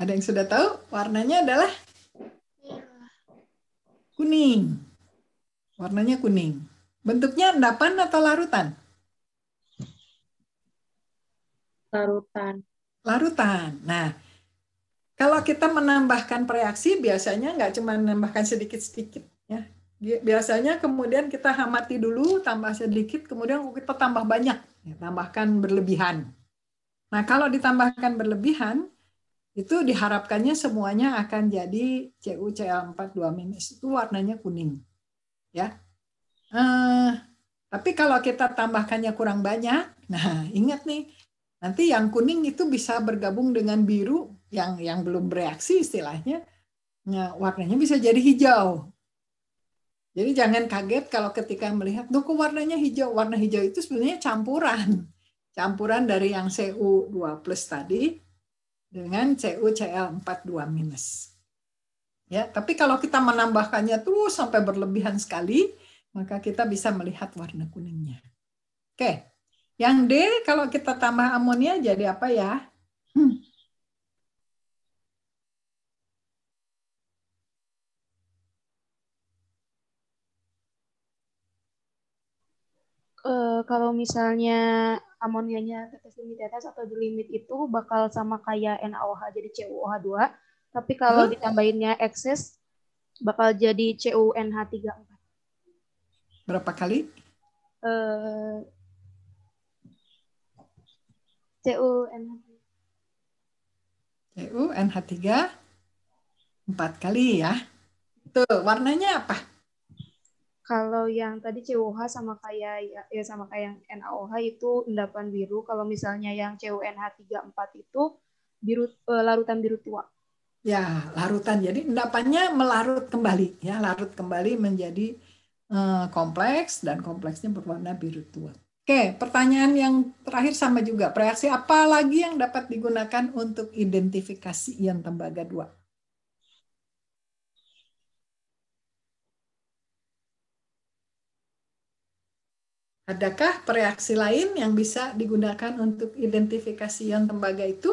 Ada yang sudah tahu? Warnanya adalah Kuning. Warnanya kuning. Bentuknya endapan atau larutan? Larutan. Larutan. Nah, kalau kita menambahkan reaksi biasanya nggak cuma menambahkan sedikit-sedikit ya. Biasanya kemudian kita hamati dulu, tambah sedikit, kemudian kita tambah banyak, ya, tambahkan berlebihan. Nah, kalau ditambahkan berlebihan, itu diharapkannya semuanya akan jadi cucl minus itu warnanya kuning. Ya. Eh, tapi kalau kita tambahkannya kurang banyak, nah ingat nih, nanti yang kuning itu bisa bergabung dengan biru yang yang belum bereaksi istilahnya, nah, warnanya bisa jadi hijau. Jadi jangan kaget kalau ketika melihat, tuh kok warnanya hijau. Warna hijau itu sebenarnya campuran. Campuran dari yang CU2 tadi dengan CuCl42 minus. Ya, tapi kalau kita menambahkannya terus sampai berlebihan sekali, maka kita bisa melihat warna kuningnya. Oke. Yang D kalau kita tambah amonia jadi apa ya? Eh, kalau misalnya amonianya tetes limit tetes atau di limit itu bakal sama kayak NaOH jadi CuOH2. Tapi kalau hmm. ditambahinnya excess bakal jadi CuNH34. Berapa kali? Uh, eh, CuNH CuNH3 empat kali ya. Tuh, warnanya apa? Kalau yang tadi COH sama kayak ya, ya sama kayak yang NaOH itu endapan biru. Kalau misalnya yang CuNH34 itu biru eh, larutan biru tua. Ya, larutan. Jadi endapannya melarut kembali ya, larut kembali menjadi eh, kompleks dan kompleksnya berwarna biru tua. Oke, pertanyaan yang terakhir sama juga. Reaksi apa lagi yang dapat digunakan untuk identifikasi ion tembaga 2? Adakah reaksi lain yang bisa digunakan untuk identifikasi ion tembaga itu?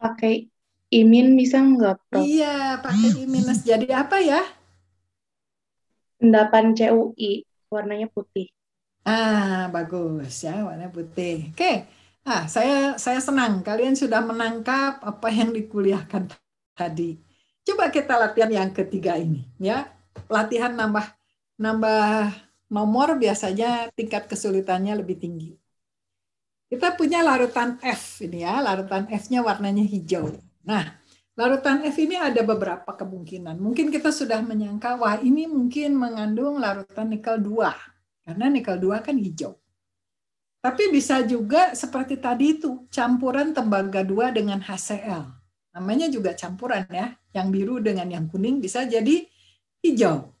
Pakai imin bisa nggak, Prof? Iya, pakai imin. Nah, jadi apa ya? Endapan CUI, warnanya putih. Ah, bagus ya, warnanya putih. Oke. Ah, saya saya senang kalian sudah menangkap apa yang dikuliahkan tadi. Coba kita latihan yang ketiga ini ya. Latihan nambah nambah nomor biasanya tingkat kesulitannya lebih tinggi. Kita punya larutan F ini ya, larutan F-nya warnanya hijau. Nah, larutan F ini ada beberapa kemungkinan. Mungkin kita sudah menyangka, wah ini mungkin mengandung larutan nikel 2, karena nikel 2 kan hijau. Tapi bisa juga seperti tadi itu, campuran tembaga 2 dengan HCl. Namanya juga campuran ya, yang biru dengan yang kuning bisa jadi hijau.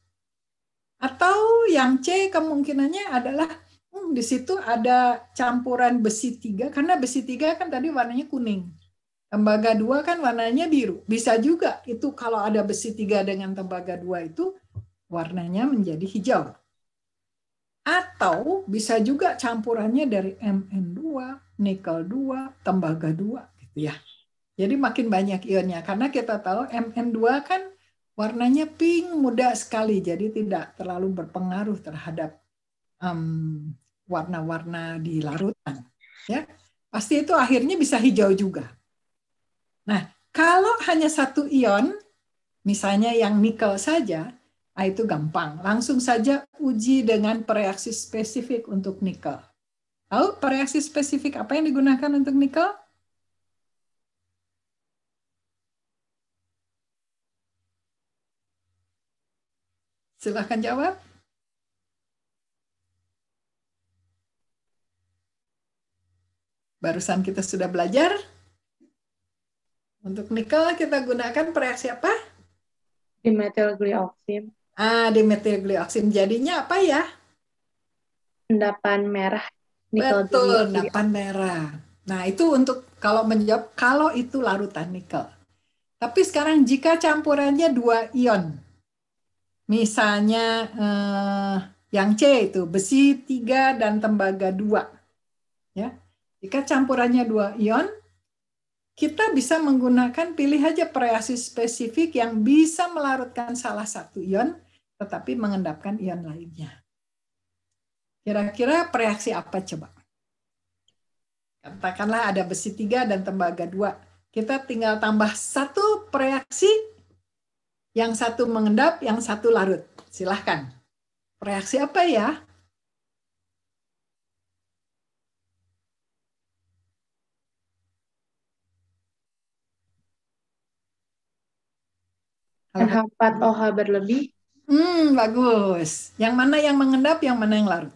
Atau yang C kemungkinannya adalah hmm, di situ ada campuran besi tiga karena besi tiga kan tadi warnanya kuning. Tembaga dua kan warnanya biru. Bisa juga itu kalau ada besi tiga dengan tembaga dua itu warnanya menjadi hijau. Atau bisa juga campurannya dari Mn2, nikel 2, tembaga 2 gitu ya. Jadi makin banyak ionnya karena kita tahu Mn2 kan warnanya pink muda sekali, jadi tidak terlalu berpengaruh terhadap um, warna-warna di larutan. Ya, pasti itu akhirnya bisa hijau juga. Nah, kalau hanya satu ion, misalnya yang nikel saja, nah itu gampang. Langsung saja uji dengan pereaksi spesifik untuk nikel. Tahu pereaksi spesifik apa yang digunakan untuk nikel? Silahkan jawab. Barusan kita sudah belajar. Untuk nikel kita gunakan pereaksi apa? Dimetilglioksim. Ah, dimetilglioksim. Jadinya apa ya? Endapan merah. Nikel Betul, endapan merah. Nah, itu untuk kalau menjawab kalau itu larutan nikel. Tapi sekarang jika campurannya dua ion, Misalnya eh, yang C itu besi tiga dan tembaga dua, Ya. Jika campurannya dua ion, kita bisa menggunakan pilih aja preasi spesifik yang bisa melarutkan salah satu ion tetapi mengendapkan ion lainnya. Kira-kira reaksi apa coba? Katakanlah ada besi tiga dan tembaga dua, Kita tinggal tambah satu reaksi yang satu mengendap, yang satu larut. Silahkan. Reaksi apa ya? nh OH berlebih. Hmm, bagus. Yang mana yang mengendap, yang mana yang larut?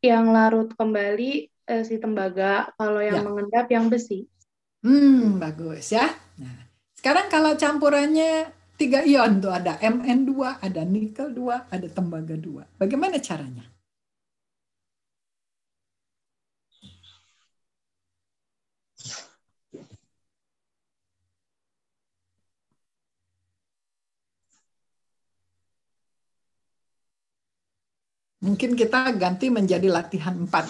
Yang larut kembali eh, si tembaga, kalau yang ya. mengendap yang besi. Hmm, bagus ya. Sekarang kalau campurannya tiga ion tuh ada Mn2, ada nikel 2, ada tembaga 2. Bagaimana caranya? Mungkin kita ganti menjadi latihan 4.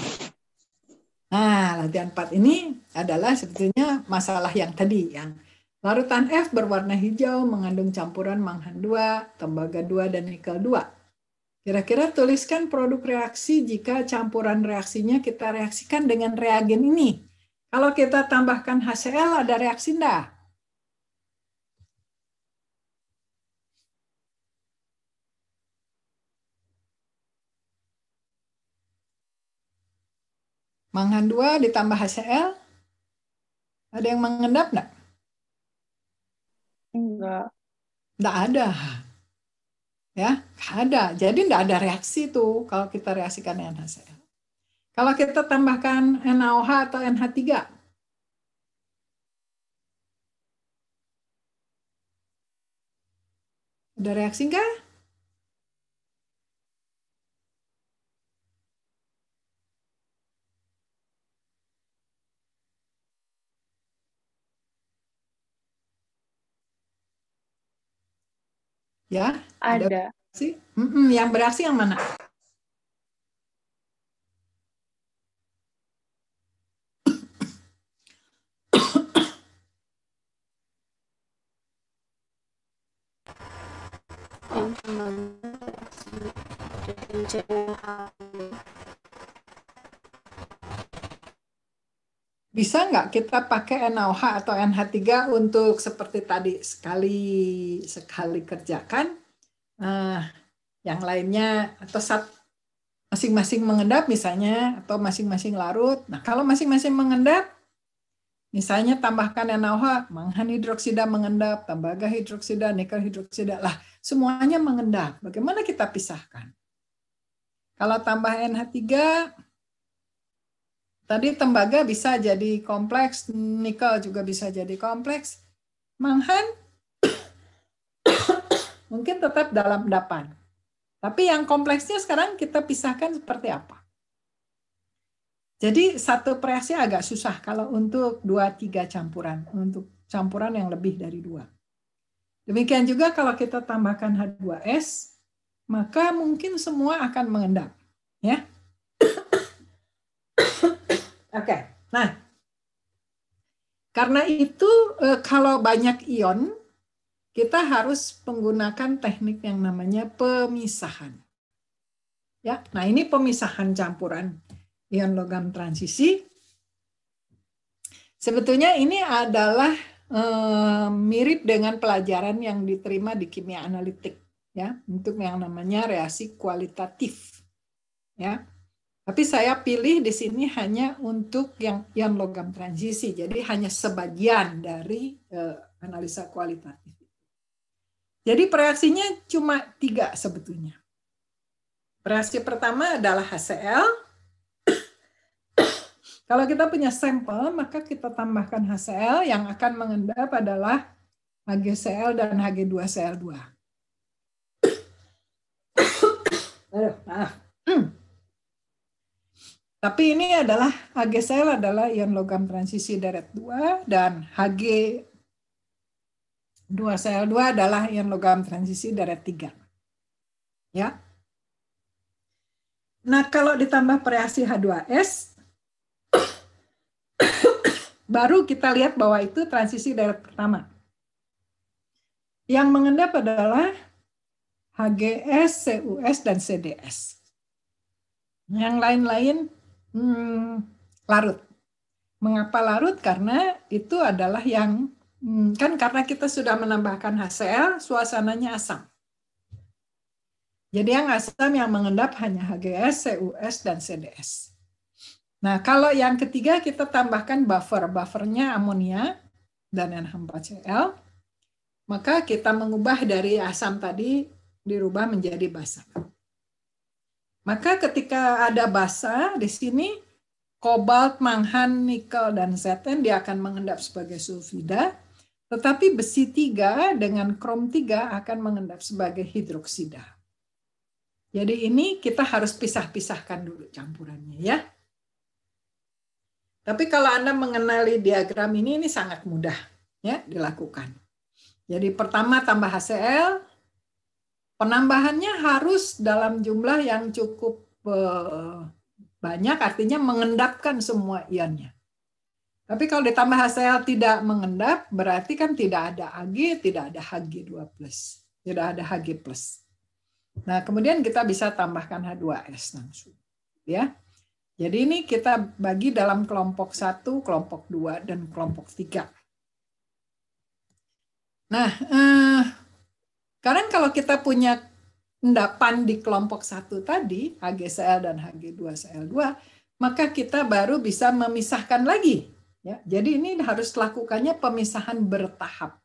Nah, latihan 4 ini adalah sebetulnya masalah yang tadi, yang Larutan F berwarna hijau mengandung campuran manghan 2, tembaga 2, dan nikel 2. Kira-kira tuliskan produk reaksi jika campuran reaksinya kita reaksikan dengan reagen ini. Kalau kita tambahkan HCl ada reaksi enggak? Manghan 2 ditambah HCl, ada yang mengendap enggak? Enggak. Enggak ada. Ya, enggak ada. Jadi enggak ada reaksi tuh kalau kita reaksikan NHCl. Kalau kita tambahkan NaOH atau NH3, ada reaksi enggak? Ya, ada. ada sih. Mm -mm, yang bereaksi yang mana? yang mana? Yang bisa nggak kita pakai NaOH atau NH3 untuk seperti tadi sekali sekali kerjakan uh, yang lainnya atau saat masing-masing mengendap misalnya atau masing-masing larut. Nah, kalau masing-masing mengendap misalnya tambahkan NaOH, manghan hidroksida mengendap, tembaga hidroksida, nikel hidroksida lah, semuanya mengendap. Bagaimana kita pisahkan? Kalau tambah NH3 Tadi tembaga bisa jadi kompleks, nikel juga bisa jadi kompleks. Manghan mungkin tetap dalam endapan. Tapi yang kompleksnya sekarang kita pisahkan seperti apa. Jadi satu presnya agak susah kalau untuk dua tiga campuran, untuk campuran yang lebih dari dua. Demikian juga kalau kita tambahkan H2S, maka mungkin semua akan mengendap, ya okay. nah karena itu eh, kalau banyak ion kita harus menggunakan teknik yang namanya pemisahan. Ya, nah ini pemisahan campuran ion logam transisi. Sebetulnya ini adalah eh, mirip dengan pelajaran yang diterima di kimia analitik ya, untuk yang namanya reaksi kualitatif. Ya. Tapi saya pilih di sini hanya untuk yang yang logam transisi. Jadi hanya sebagian dari uh, analisa kualitatif. Jadi reaksinya cuma tiga sebetulnya. Reaksi pertama adalah HCl. Kalau kita punya sampel, maka kita tambahkan HCl yang akan mengendap adalah HGCl dan Hg2Cl2. Aduh, maaf. Tapi ini adalah Hg sel adalah ion logam transisi deret 2 dan Hg 2 sel 2 adalah ion logam transisi deret 3. Ya. Nah, kalau ditambah reaksi H2S baru kita lihat bahwa itu transisi deret pertama. Yang mengendap adalah HGS, CUS dan CDS. Yang lain-lain hmm, larut. Mengapa larut? Karena itu adalah yang hmm, kan karena kita sudah menambahkan HCl, suasananya asam. Jadi yang asam yang mengendap hanya HGS, CuS, dan CDS. Nah, kalau yang ketiga kita tambahkan buffer. Buffernya amonia dan NH4Cl. Maka kita mengubah dari asam tadi dirubah menjadi basa. Maka ketika ada basa di sini kobalt, manghan, nikel, dan zn dia akan mengendap sebagai sulfida. Tetapi besi 3 dengan krom 3 akan mengendap sebagai hidroksida. Jadi ini kita harus pisah-pisahkan dulu campurannya ya. Tapi kalau Anda mengenali diagram ini, ini sangat mudah ya dilakukan. Jadi pertama tambah HCl, Penambahannya harus dalam jumlah yang cukup eh, banyak, artinya mengendapkan semua iannya. Tapi kalau ditambah HCl tidak mengendap, berarti kan tidak ada Ag, tidak ada Hg2+. Tidak ada Hg+. Nah, kemudian kita bisa tambahkan H2S langsung. Ya. Jadi ini kita bagi dalam kelompok 1, kelompok 2, dan kelompok 3. Nah, eh, karena kan kalau kita punya endapan di kelompok satu tadi, HGCl dan HG2CL2, maka kita baru bisa memisahkan lagi. Ya, jadi ini harus lakukannya pemisahan bertahap.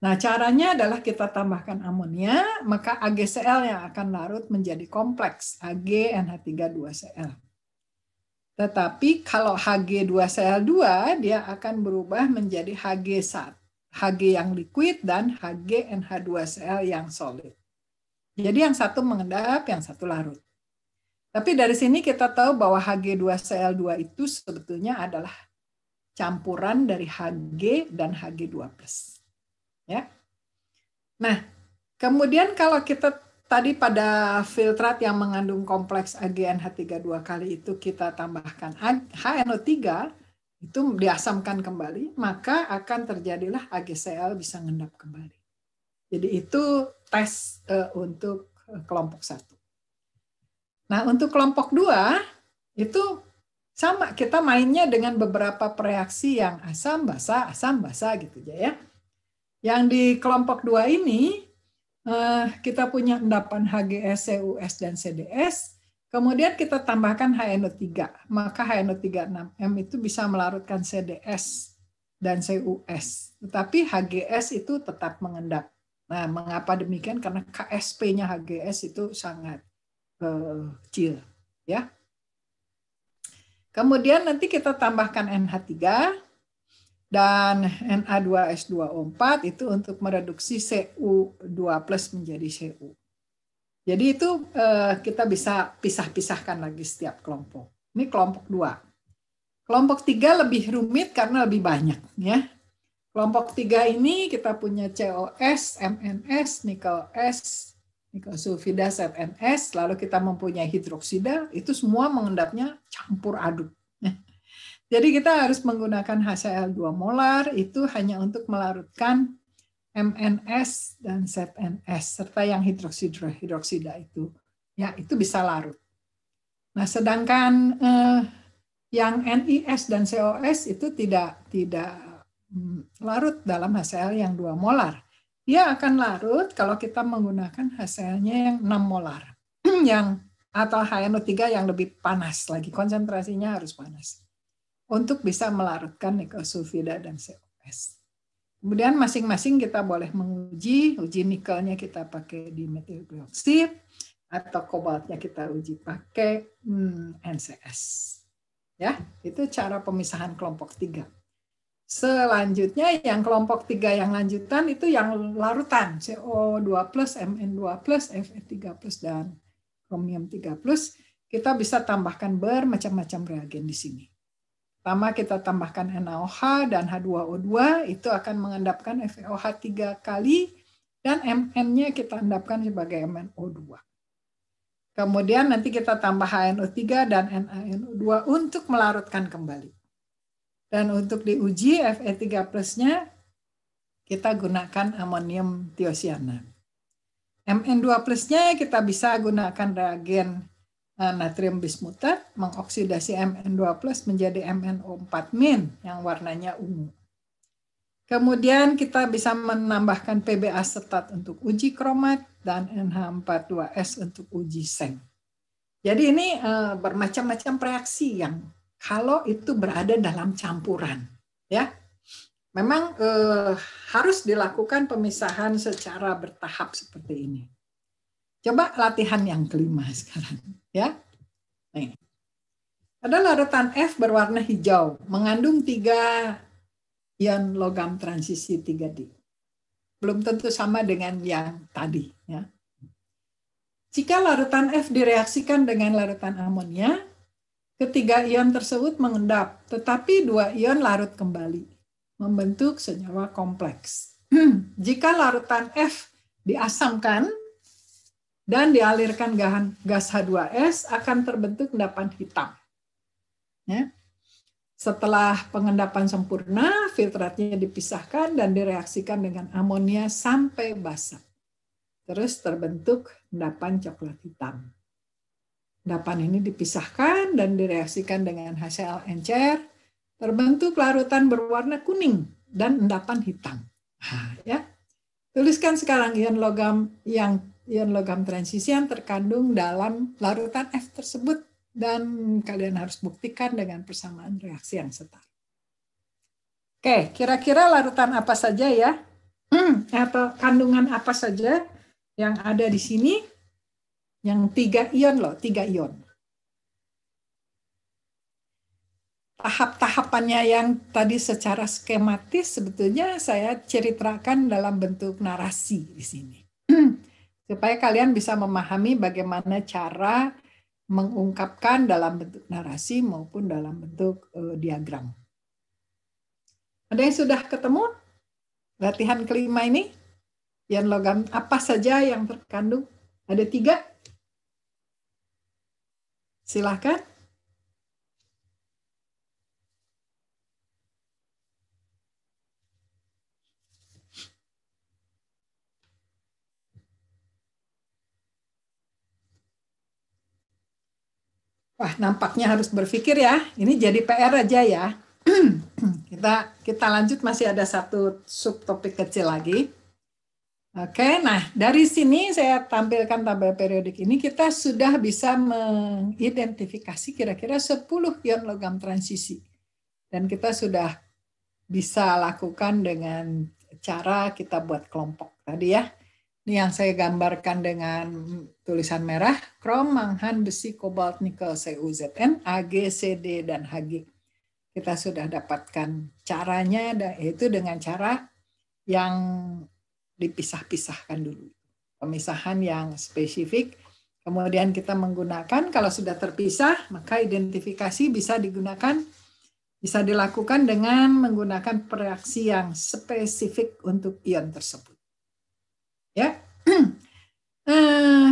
Nah, caranya adalah kita tambahkan amonia, maka AgCl yang akan larut menjadi kompleks agnh 32 cl Tetapi kalau Hg2Cl2, dia akan berubah menjadi Hg1 Hg yang liquid dan Hg NH2Cl yang solid. Jadi yang satu mengendap, yang satu larut. Tapi dari sini kita tahu bahwa Hg2Cl2 itu sebetulnya adalah campuran dari Hg dan Hg2+. Ya. Nah, kemudian kalau kita tadi pada filtrat yang mengandung kompleks AgNH32 kali itu kita tambahkan HNO3, itu diasamkan kembali, maka akan terjadilah AGCL bisa ngendap kembali. Jadi itu tes eh, untuk eh, kelompok satu. Nah untuk kelompok dua itu sama kita mainnya dengan beberapa reaksi yang asam basa asam basa gitu ya. Yang di kelompok dua ini eh, kita punya endapan HGS, CUS dan CDS Kemudian kita tambahkan HNO3, maka HNO36M itu bisa melarutkan CDS dan CUS. Tetapi HGS itu tetap mengendap. Nah, mengapa demikian? Karena KSP-nya HGS itu sangat eh, kecil, ya. Kemudian nanti kita tambahkan NH3 dan Na2S2O4 itu untuk mereduksi Cu2 plus menjadi Cu. Jadi itu eh, kita bisa pisah-pisahkan lagi setiap kelompok. Ini kelompok dua. Kelompok tiga lebih rumit karena lebih banyak ya. Kelompok tiga ini kita punya COS, MNS, nikel S, nikel sulfida, ZNS, lalu kita mempunyai hidroksida, itu semua mengendapnya campur aduk. Ya. Jadi kita harus menggunakan HCl 2 molar itu hanya untuk melarutkan MNS dan ZNS serta yang hidroksida itu ya itu bisa larut. Nah, sedangkan eh, yang NIS dan COS itu tidak tidak mm, larut dalam HCl yang dua molar. Ia akan larut kalau kita menggunakan HCl-nya yang 6 molar. yang atau HNO3 yang lebih panas lagi, konsentrasinya harus panas. Untuk bisa melarutkan sulfida dan COS. Kemudian masing-masing kita boleh menguji, uji nikelnya kita pakai di metil dioksid, atau kobaltnya kita uji pakai hmm, NCS. Ya, itu cara pemisahan kelompok tiga. Selanjutnya yang kelompok tiga yang lanjutan itu yang larutan CO2+, Mn2+, Fe3+, dan chromium 3+. Kita bisa tambahkan bermacam-macam reagen di sini. Pertama kita tambahkan NaOH dan H2O2, itu akan mengendapkan FeOH tiga kali, dan Mn-nya kita endapkan sebagai MnO2. Kemudian nanti kita tambah HNO3 dan NaNO2 untuk melarutkan kembali. Dan untuk diuji Fe3 plusnya, kita gunakan amonium tiosianat. Mn2 plusnya kita bisa gunakan reagen Eh, natrium bismutat mengoksidasi Mn2+ menjadi MnO4- yang warnanya ungu. Kemudian kita bisa menambahkan PB asetat untuk uji kromat dan NH42S untuk uji seng. Jadi ini eh, bermacam-macam reaksi yang kalau itu berada dalam campuran, ya. Memang uh, harus dilakukan pemisahan secara bertahap seperti ini. Coba latihan yang kelima sekarang. Ya. Nih. Ada larutan F berwarna hijau, mengandung tiga ion logam transisi 3D. Belum tentu sama dengan yang tadi. Ya. Jika larutan F direaksikan dengan larutan amonia, ketiga ion tersebut mengendap, tetapi dua ion larut kembali, membentuk senyawa kompleks. Hmm, jika larutan F diasamkan, dan dialirkan gas H2S akan terbentuk endapan hitam. Ya. Setelah pengendapan sempurna, filtratnya dipisahkan dan direaksikan dengan amonia sampai basah. Terus terbentuk endapan coklat hitam. Endapan ini dipisahkan dan direaksikan dengan HCl encer, terbentuk larutan berwarna kuning dan endapan hitam. Ha, nah, ya. Tuliskan sekarang ion logam yang ion logam transisi yang terkandung dalam larutan F tersebut dan kalian harus buktikan dengan persamaan reaksi yang setara. Oke, kira-kira larutan apa saja ya? Hmm, atau kandungan apa saja yang ada di sini? Yang tiga ion loh, tiga ion. Tahap-tahapannya yang tadi secara skematis sebetulnya saya ceritakan dalam bentuk narasi di sini. Hmm, supaya kalian bisa memahami bagaimana cara mengungkapkan dalam bentuk narasi maupun dalam bentuk uh, diagram. Ada yang sudah ketemu latihan kelima ini? Yang logam apa saja yang terkandung? Ada tiga. Silahkan. wah nampaknya harus berpikir ya. Ini jadi PR aja ya. kita kita lanjut masih ada satu subtopik kecil lagi. Oke, nah dari sini saya tampilkan tabel periodik ini kita sudah bisa mengidentifikasi kira-kira 10 ion logam transisi. Dan kita sudah bisa lakukan dengan cara kita buat kelompok tadi ya. Ini yang saya gambarkan dengan tulisan merah, krom, manghan, besi, kobalt, nikel, CuZn, Ag, Cd, dan Hg. Kita sudah dapatkan caranya, yaitu dengan cara yang dipisah-pisahkan dulu. Pemisahan yang spesifik, kemudian kita menggunakan, kalau sudah terpisah, maka identifikasi bisa digunakan bisa dilakukan dengan menggunakan reaksi yang spesifik untuk ion tersebut. Ya. Eh,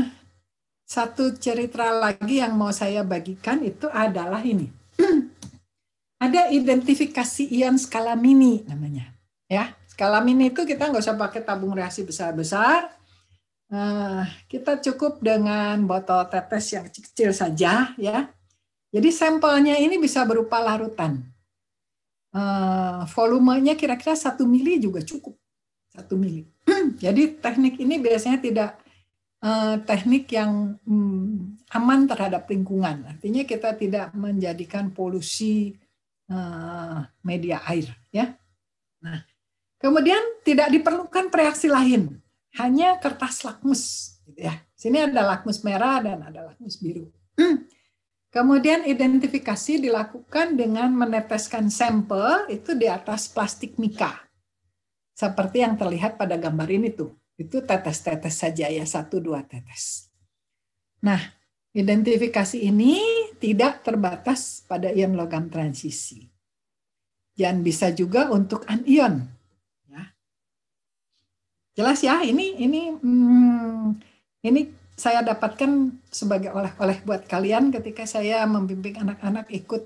satu cerita lagi yang mau saya bagikan itu adalah ini. Ada identifikasi ion skala mini namanya. Ya, skala mini itu kita nggak usah pakai tabung reaksi besar-besar. Eh, kita cukup dengan botol tetes yang kecil saja, ya. Jadi sampelnya ini bisa berupa larutan. Eh, volumenya kira-kira satu mili juga cukup satu mili. Hmm, jadi teknik ini biasanya tidak uh, teknik yang um, aman terhadap lingkungan. Artinya kita tidak menjadikan polusi uh, media air, ya. Nah, kemudian tidak diperlukan reaksi lain, hanya kertas lakmus, gitu ya. Sini ada lakmus merah dan ada lakmus biru. Hmm. Kemudian identifikasi dilakukan dengan meneteskan sampel itu di atas plastik mika seperti yang terlihat pada gambar ini tuh. Itu tetes-tetes saja ya, satu dua tetes. Nah, identifikasi ini tidak terbatas pada ion logam transisi. Dan bisa juga untuk anion. Ya. Jelas ya, ini ini hmm, ini saya dapatkan sebagai oleh-oleh buat kalian ketika saya membimbing anak-anak ikut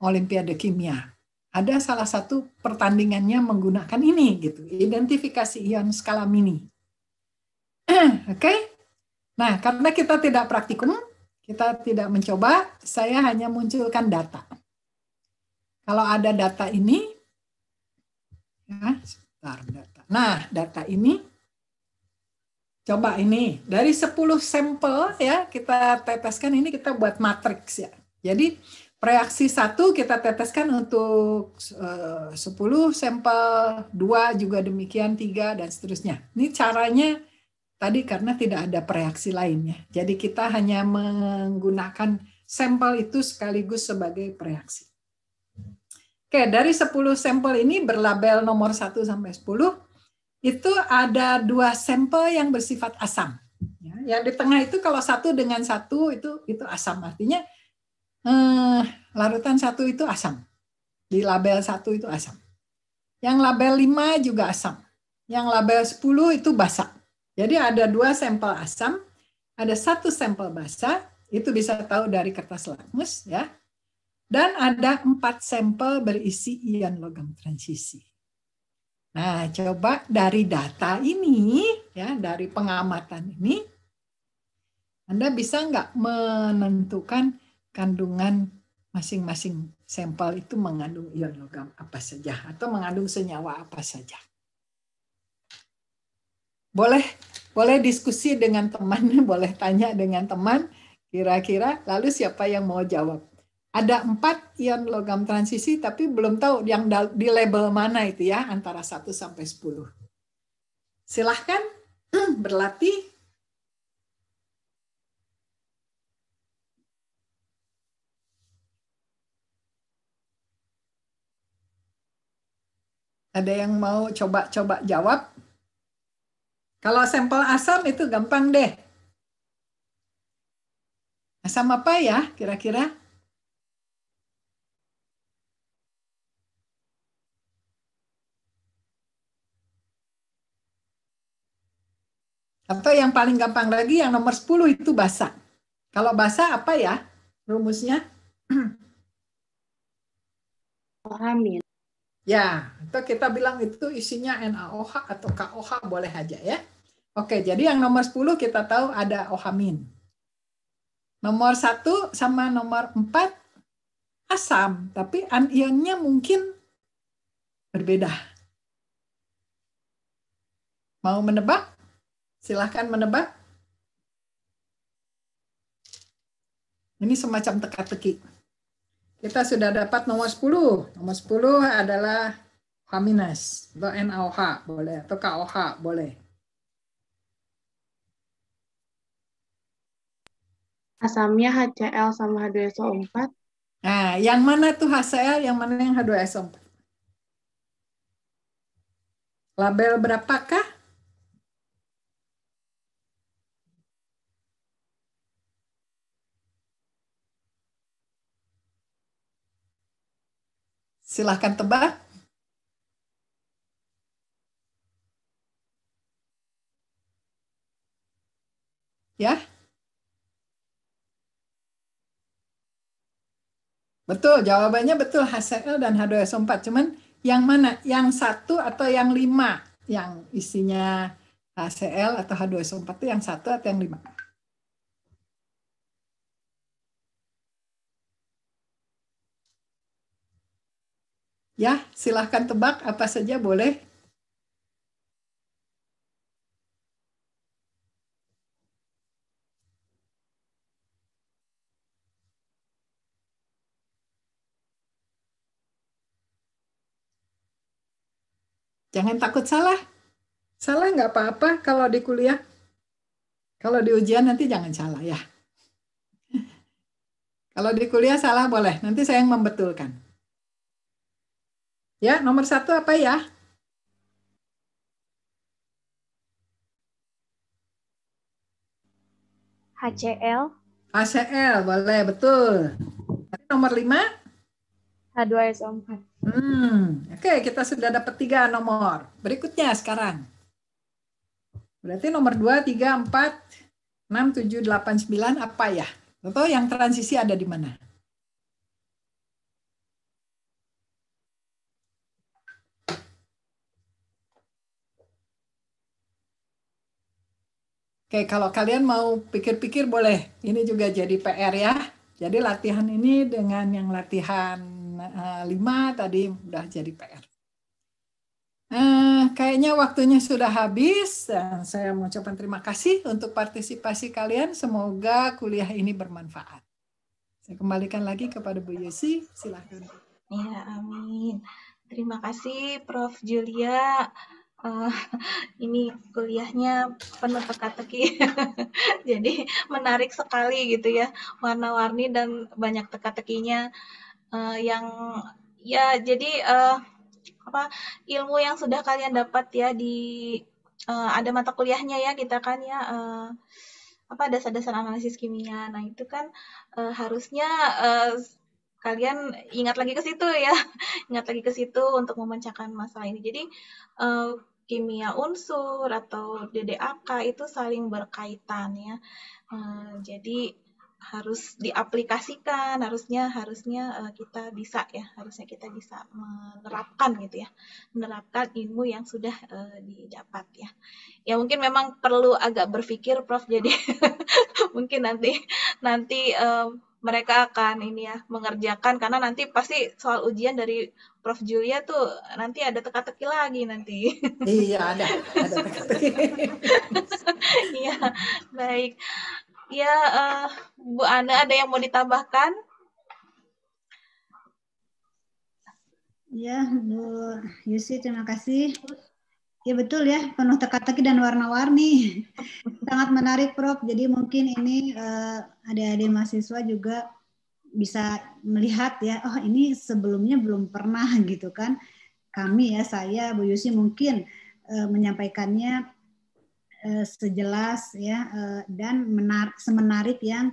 Olimpiade Kimia ada salah satu pertandingannya menggunakan ini gitu, identifikasi ion skala mini. Oke. Okay? Nah, karena kita tidak praktikum, kita tidak mencoba, saya hanya munculkan data. Kalau ada data ini, ya, sebentar, data. Nah, data ini, coba ini, dari 10 sampel ya, kita teteskan ini, kita buat matriks ya. Jadi, reaksi satu kita teteskan untuk eh, uh, 10 sampel, dua juga demikian, tiga dan seterusnya. Ini caranya tadi karena tidak ada reaksi lainnya. Jadi kita hanya menggunakan sampel itu sekaligus sebagai reaksi. Oke, dari 10 sampel ini berlabel nomor 1 sampai 10, itu ada dua sampel yang bersifat asam. Ya, yang di tengah itu kalau satu dengan satu itu itu asam artinya Eh, larutan satu itu asam. Di label satu itu asam. Yang label 5 juga asam. Yang label 10 itu basa Jadi ada dua sampel asam, ada satu sampel basa itu bisa tahu dari kertas lakmus ya. Dan ada empat sampel berisi ion logam transisi. Nah, coba dari data ini, ya, dari pengamatan ini, Anda bisa nggak menentukan kandungan masing-masing sampel itu mengandung ion logam apa saja atau mengandung senyawa apa saja. Boleh boleh diskusi dengan teman, boleh tanya dengan teman kira-kira lalu siapa yang mau jawab. Ada empat ion logam transisi tapi belum tahu yang di label mana itu ya antara 1 sampai 10. Silahkan berlatih Ada yang mau coba-coba jawab? Kalau sampel asam itu gampang deh. Asam apa ya kira-kira? Atau yang paling gampang lagi yang nomor 10 itu basa. Kalau basa apa ya rumusnya? Amin. Ya, itu kita bilang itu isinya NaOH atau KOH boleh aja ya. Oke, jadi yang nomor 10 kita tahu ada ohamin. Nomor 1 sama nomor 4 asam, tapi anionnya mungkin berbeda. Mau menebak? Silahkan menebak. Ini semacam teka-teki kita sudah dapat nomor 10. Nomor 10 adalah H-, atau NaOH boleh, atau KOH boleh. Asamnya HCl sama H2SO4. Nah, yang mana tuh HCl, yang mana yang H2SO4? Label berapakah? Silahkan tebak. Ya. Betul, jawabannya betul HCl dan H2SO4. Cuman yang mana? Yang satu atau yang lima? Yang isinya HCl atau H2SO4 itu yang satu atau yang lima? Ya, silahkan tebak apa saja boleh. Jangan takut salah. Salah nggak apa-apa kalau di kuliah. Kalau di ujian nanti jangan salah ya. Kalau di kuliah salah boleh, nanti saya yang membetulkan. Ya, nomor satu apa ya? HCl. HCl, boleh, betul. Nomor lima? H2SO4. Hmm, oke, okay, kita sudah dapat tiga nomor. Berikutnya sekarang. Berarti nomor dua, tiga, empat, enam, tujuh, delapan, sembilan, apa ya? Atau yang transisi ada di mana? Oke, kalau kalian mau pikir-pikir boleh. Ini juga jadi PR ya. Jadi latihan ini dengan yang latihan uh, eh, 5 tadi udah jadi PR. Uh, eh, kayaknya waktunya sudah habis. Dan saya mengucapkan terima kasih untuk partisipasi kalian. Semoga kuliah ini bermanfaat. Saya kembalikan lagi kepada Bu Yesi, Silahkan. Ya, amin. Terima kasih Prof. Julia uh, ini kuliahnya penuh teka-teki. Jadi menarik sekali gitu ya, warna-warni dan banyak teka-tekinya uh, yang ya jadi uh, apa ilmu yang sudah kalian dapat ya di uh, ada mata kuliahnya ya kita kan ya uh, apa dasar-dasar analisis kimia. Nah, itu kan uh, harusnya uh, kalian ingat lagi ke situ ya, ingat lagi ke situ untuk memecahkan masalah ini. Jadi uh, kimia unsur atau DDAK itu saling berkaitan ya. Eh, jadi harus diaplikasikan, harusnya harusnya eh, kita bisa ya, harusnya kita bisa menerapkan gitu ya, menerapkan ilmu yang sudah eh, didapat ya. Ya mungkin memang perlu agak berpikir, Prof. Jadi mungkin nanti nanti mereka akan ini ya mengerjakan karena nanti pasti soal ujian dari Prof Julia tuh nanti ada teka-teki lagi nanti. Iya ada, ada teka-teki. Iya baik. Iya uh, Bu Ana ada yang mau ditambahkan? Ya Bu Yusi terima kasih. Ya betul ya, penuh teka-teki dan warna-warni. Sangat menarik Prof. Jadi mungkin ini uh, adik-adik mahasiswa juga bisa melihat ya, oh ini sebelumnya belum pernah gitu kan. Kami ya, saya, Bu Yusi mungkin uh, menyampaikannya uh, sejelas ya uh, dan menar semenarik yang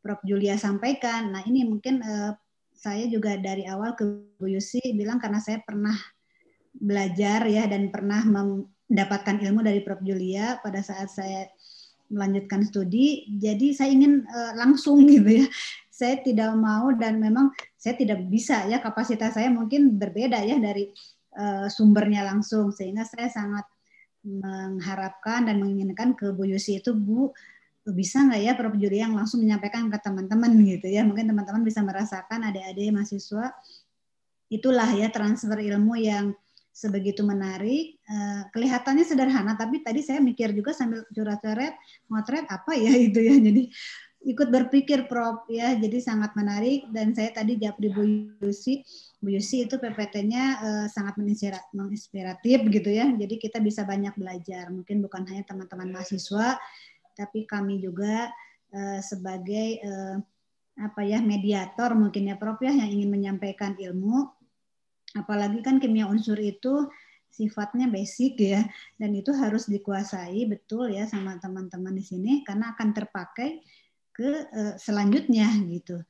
Prof. Julia sampaikan. Nah ini mungkin uh, saya juga dari awal ke Bu Yusi bilang karena saya pernah belajar ya dan pernah mendapatkan ilmu dari Prof Julia pada saat saya melanjutkan studi. Jadi saya ingin uh, langsung gitu ya. Saya tidak mau dan memang saya tidak bisa ya kapasitas saya mungkin berbeda ya dari uh, sumbernya langsung sehingga saya sangat mengharapkan dan menginginkan ke Bu Yusi itu Bu bisa nggak ya Prof Julia yang langsung menyampaikan ke teman-teman gitu ya mungkin teman-teman bisa merasakan adik-adik mahasiswa itulah ya transfer ilmu yang sebegitu menarik. Eh, kelihatannya sederhana, tapi tadi saya mikir juga sambil curhat-curhat, motret apa ya itu ya. Jadi ikut berpikir Prof ya, jadi sangat menarik. Dan saya tadi di Bu Yusi, Bu Yusi itu PPT-nya eh, sangat menginspiratif gitu ya. Jadi kita bisa banyak belajar. Mungkin bukan hanya teman-teman mahasiswa, tapi kami juga eh, sebagai apa ya mediator mungkin ya Prof ya yang ingin menyampaikan ilmu Apalagi kan kimia unsur itu sifatnya basic ya dan itu harus dikuasai betul ya sama teman-teman di sini karena akan terpakai ke uh, selanjutnya gitu.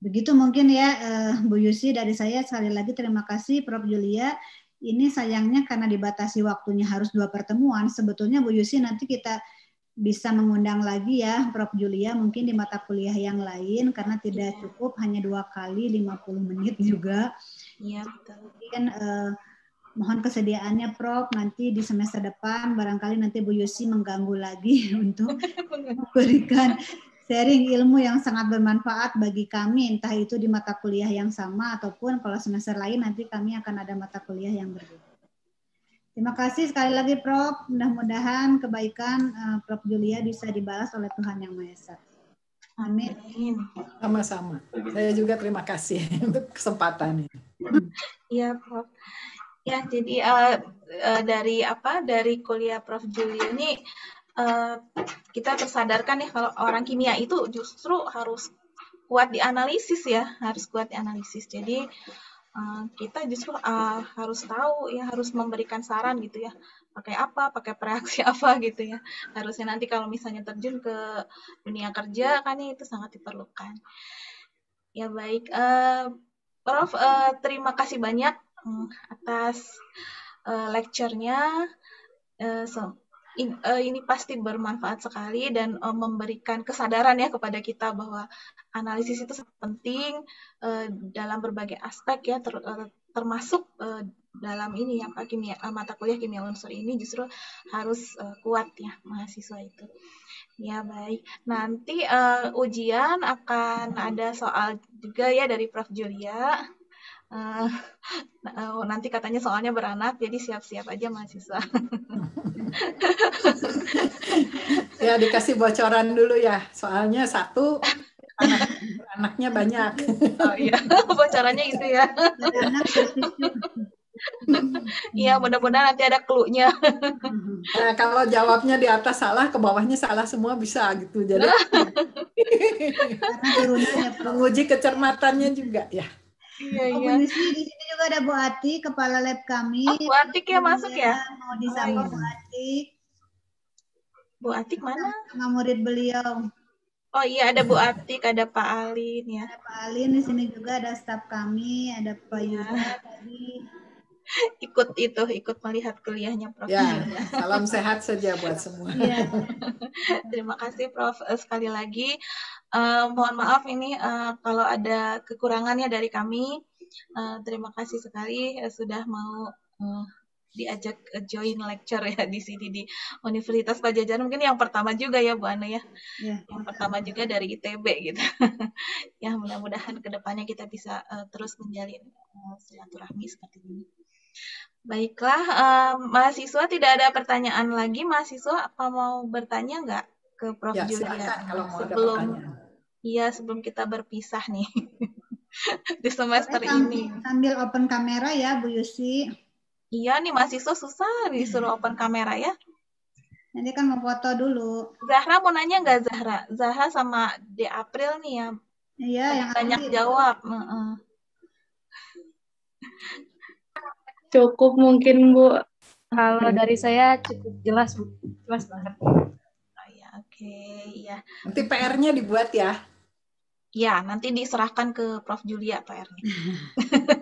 Begitu mungkin ya uh, Bu Yusi dari saya sekali lagi terima kasih Prof Julia. Ini sayangnya karena dibatasi waktunya harus dua pertemuan. Sebetulnya Bu Yusi nanti kita bisa mengundang lagi ya Prof Julia mungkin di mata kuliah yang lain karena tidak iya. cukup hanya dua kali 50 menit juga. Iya betul. Mungkin uh, eh, mohon kesediaannya Prof nanti di semester depan barangkali nanti Bu Yusi mengganggu lagi untuk memberikan sharing ilmu yang sangat bermanfaat bagi kami entah itu di mata kuliah yang sama ataupun kalau semester lain nanti kami akan ada mata kuliah yang berbeda. Terima kasih sekali lagi Prof. Mudah-mudahan kebaikan uh, Prof Julia bisa dibalas oleh Tuhan Yang Maha Esa. Amin. Sama-sama. Saya juga terima kasih untuk kesempatan ini. Iya, Prof. Ya, jadi uh, uh, dari apa? Dari kuliah Prof. Julia ini uh, kita tersadarkan ya kalau orang kimia itu justru harus kuat di analisis ya, harus kuat di analisis. Jadi uh, kita justru uh, harus tahu ya harus memberikan saran gitu ya pakai apa, pakai reaksi apa gitu ya. Harusnya nanti kalau misalnya terjun ke dunia kerja kan itu sangat diperlukan. Ya baik, uh, eh, Prof uh, eh, terima kasih banyak hmm, atas uh, lecture-nya. Uh, so, in, uh, ini pasti bermanfaat sekali dan uh, memberikan kesadaran ya kepada kita bahwa analisis itu penting uh, dalam berbagai aspek ya ter, uh, termasuk uh, dalam ini ya Pak kimia eh, mata kuliah kimia unsur ini justru harus uh, kuat ya mahasiswa itu. Ya baik. Nanti uh, ujian akan ada soal juga ya dari Prof Julia. Uh, uh, nanti katanya soalnya beranak jadi siap-siap aja mahasiswa. ya dikasih bocoran dulu ya. Soalnya satu anak, anaknya banyak. Oh iya, bocorannya itu ya. Iya, hmm. mudah-mudahan nanti ada clue-nya. Hmm. nah, kalau jawabnya di atas salah, ke bawahnya salah semua bisa gitu. Jadi menguji kecermatannya juga ya. Iya, oh, iya. di sini juga ada Bu Ati, kepala lab kami. Oh, Bu Atik ya masuk ya? Mau disapa oh, iya. Bu Atik. Bu Atik mana? Sama murid beliau. Oh iya ada Bu Atik, ada Pak Alin ya. Ada Pak Alin di sini juga ada staff kami, ada Pak Yuda ya. tadi ikut itu ikut melihat kuliahnya Prof. Ya, salam sehat saja buat semua. Ya. Terima kasih Prof eh, sekali lagi. Uh, mohon maaf ini uh, kalau ada kekurangannya dari kami. Uh, terima kasih sekali uh, sudah mau uh, diajak join lecture ya di sini di Universitas Pajajaran mungkin yang pertama juga ya Bu Ana ya. ya. Yang pertama juga dari ITB gitu. ya mudah-mudahan kedepannya kita bisa uh, terus menjalin uh, silaturahmi seperti ini. Baiklah, eh, mahasiswa tidak ada pertanyaan lagi. Mahasiswa apa mau bertanya nggak ke Prof. Ya, Julia kalau mau sebelum Iya, sebelum kita berpisah nih di semester sambil, ini. Sambil open kamera ya, Bu Yusi. Iya nih mahasiswa susah disuruh open kamera ya. Nanti kan mau foto dulu. Zahra mau nanya nggak Zahra? Zahra sama De April nih ya. Iya, yang banyak jawab. Itu. Cukup mungkin Bu. Kalau dari saya cukup jelas, Bu. Jelas banget. Oh, ya, Oke, okay, ya. Nanti PR-nya dibuat ya. Ya, nanti diserahkan ke Prof. Julia PR-nya.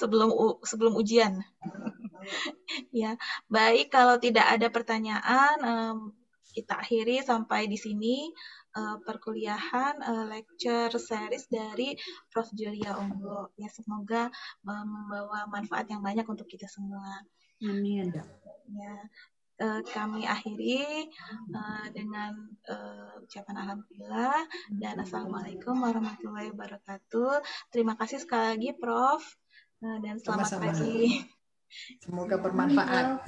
sebelum sebelum ujian. ya, baik kalau tidak ada pertanyaan um, kita akhiri sampai di sini uh, perkuliahan uh, lecture series dari Prof Julia Onggo. Ya semoga eh, membawa manfaat yang banyak untuk kita semua. Amin. Ya. Uh, kami akhiri dengan ucapan alhamdulillah dan assalamualaikum warahmatullahi wabarakatuh. Terima kasih sekali lagi, Prof. dan selamat Sama-sama. pagi. Semoga bermanfaat.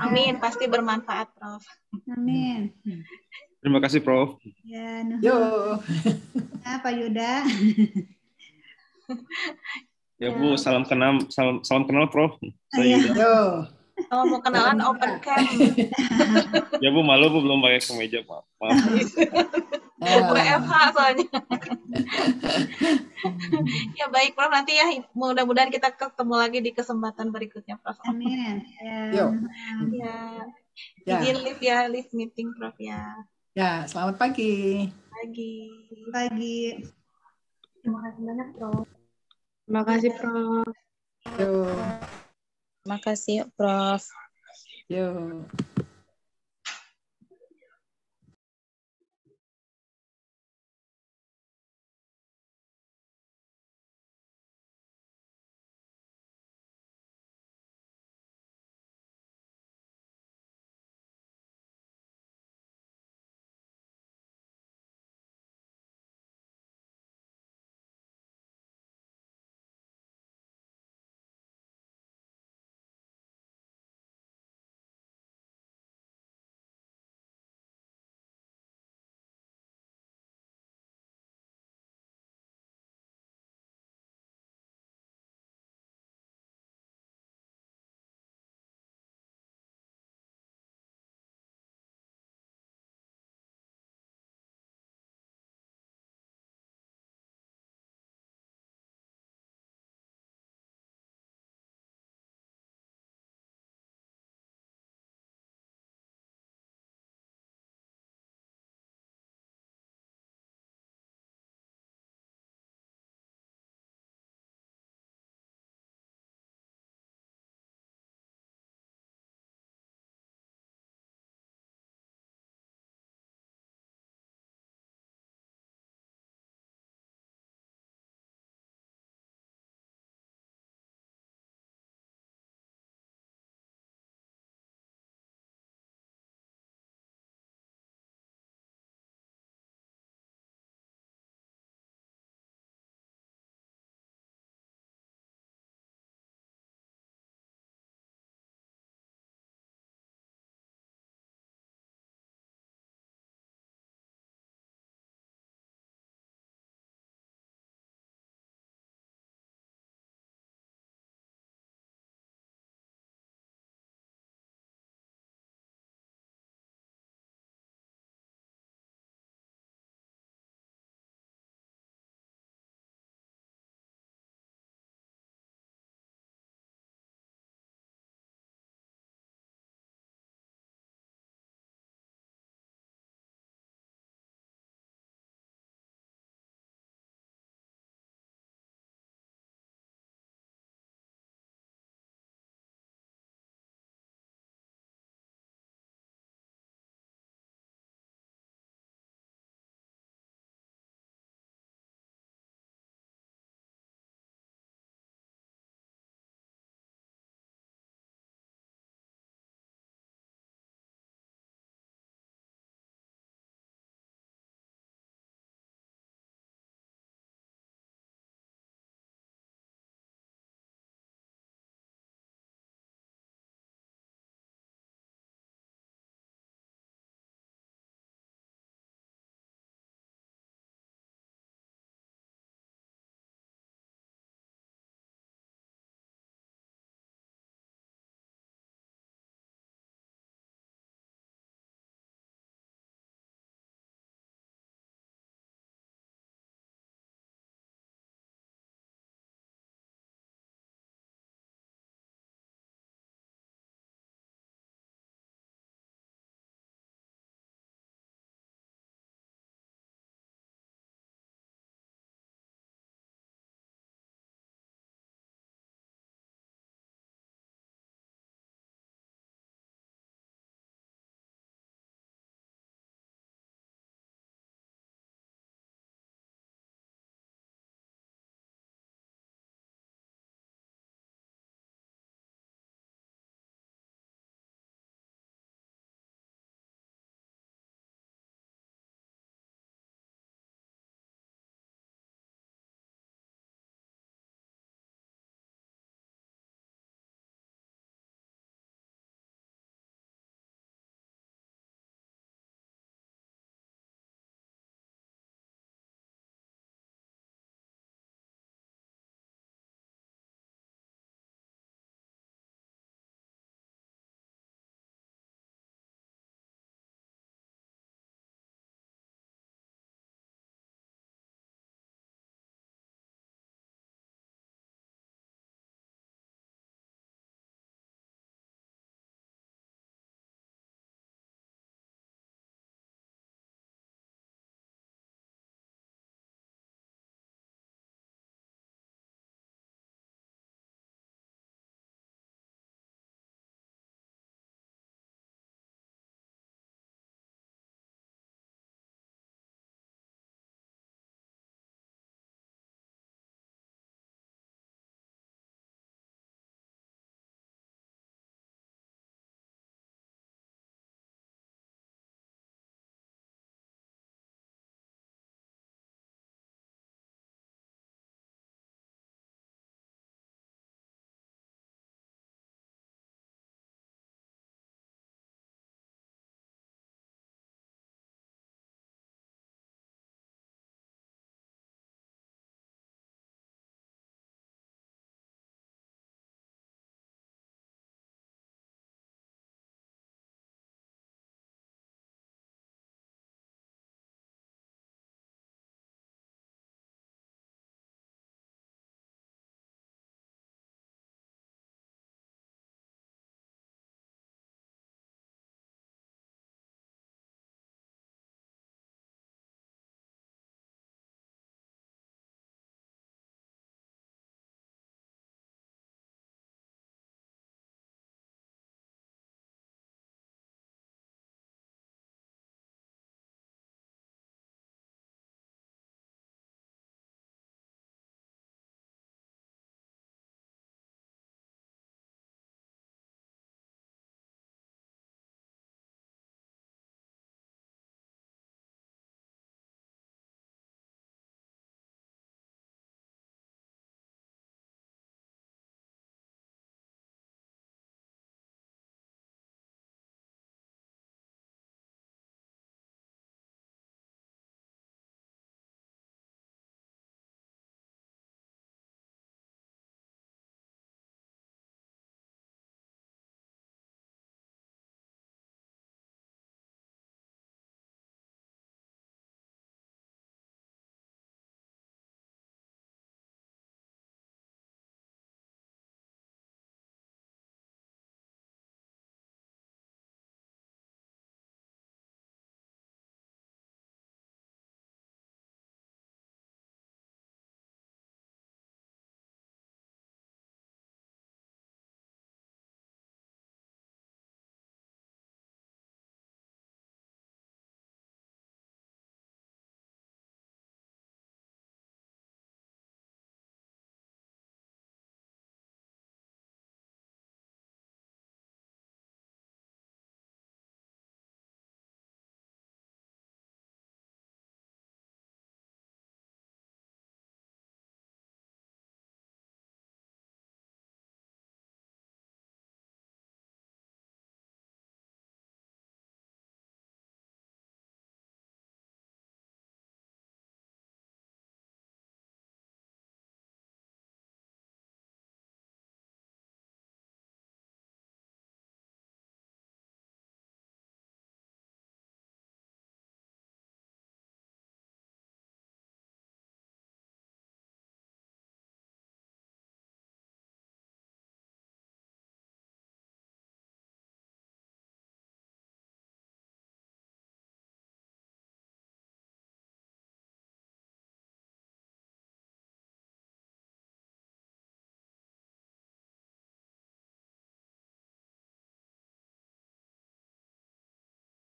Amin, pasti bermanfaat, Prof. Amin. Terima kasih Prof. Ya, nah. Yo. Ya, Pak Yuda. ya Bu, salam kenal salam salam kenal Prof. Saya Yuda. Yo. Kalau mau kenalan open cam. ya Bu, malu Bu belum pakai kemeja, Pak. maaf. Maaf. Ya. FH soalnya. ya baik Prof, nanti ya mudah-mudahan kita ketemu lagi di kesempatan berikutnya Prof. Amin. Ya. Yo. Ya. Ya. Izin lift ya, lift meeting Prof ya. Ya, selamat pagi. Pagi. Pagi. Terima kasih banyak, Prof. Terima kasih, Prof. Yo. Terima kasih, Prof. Yo.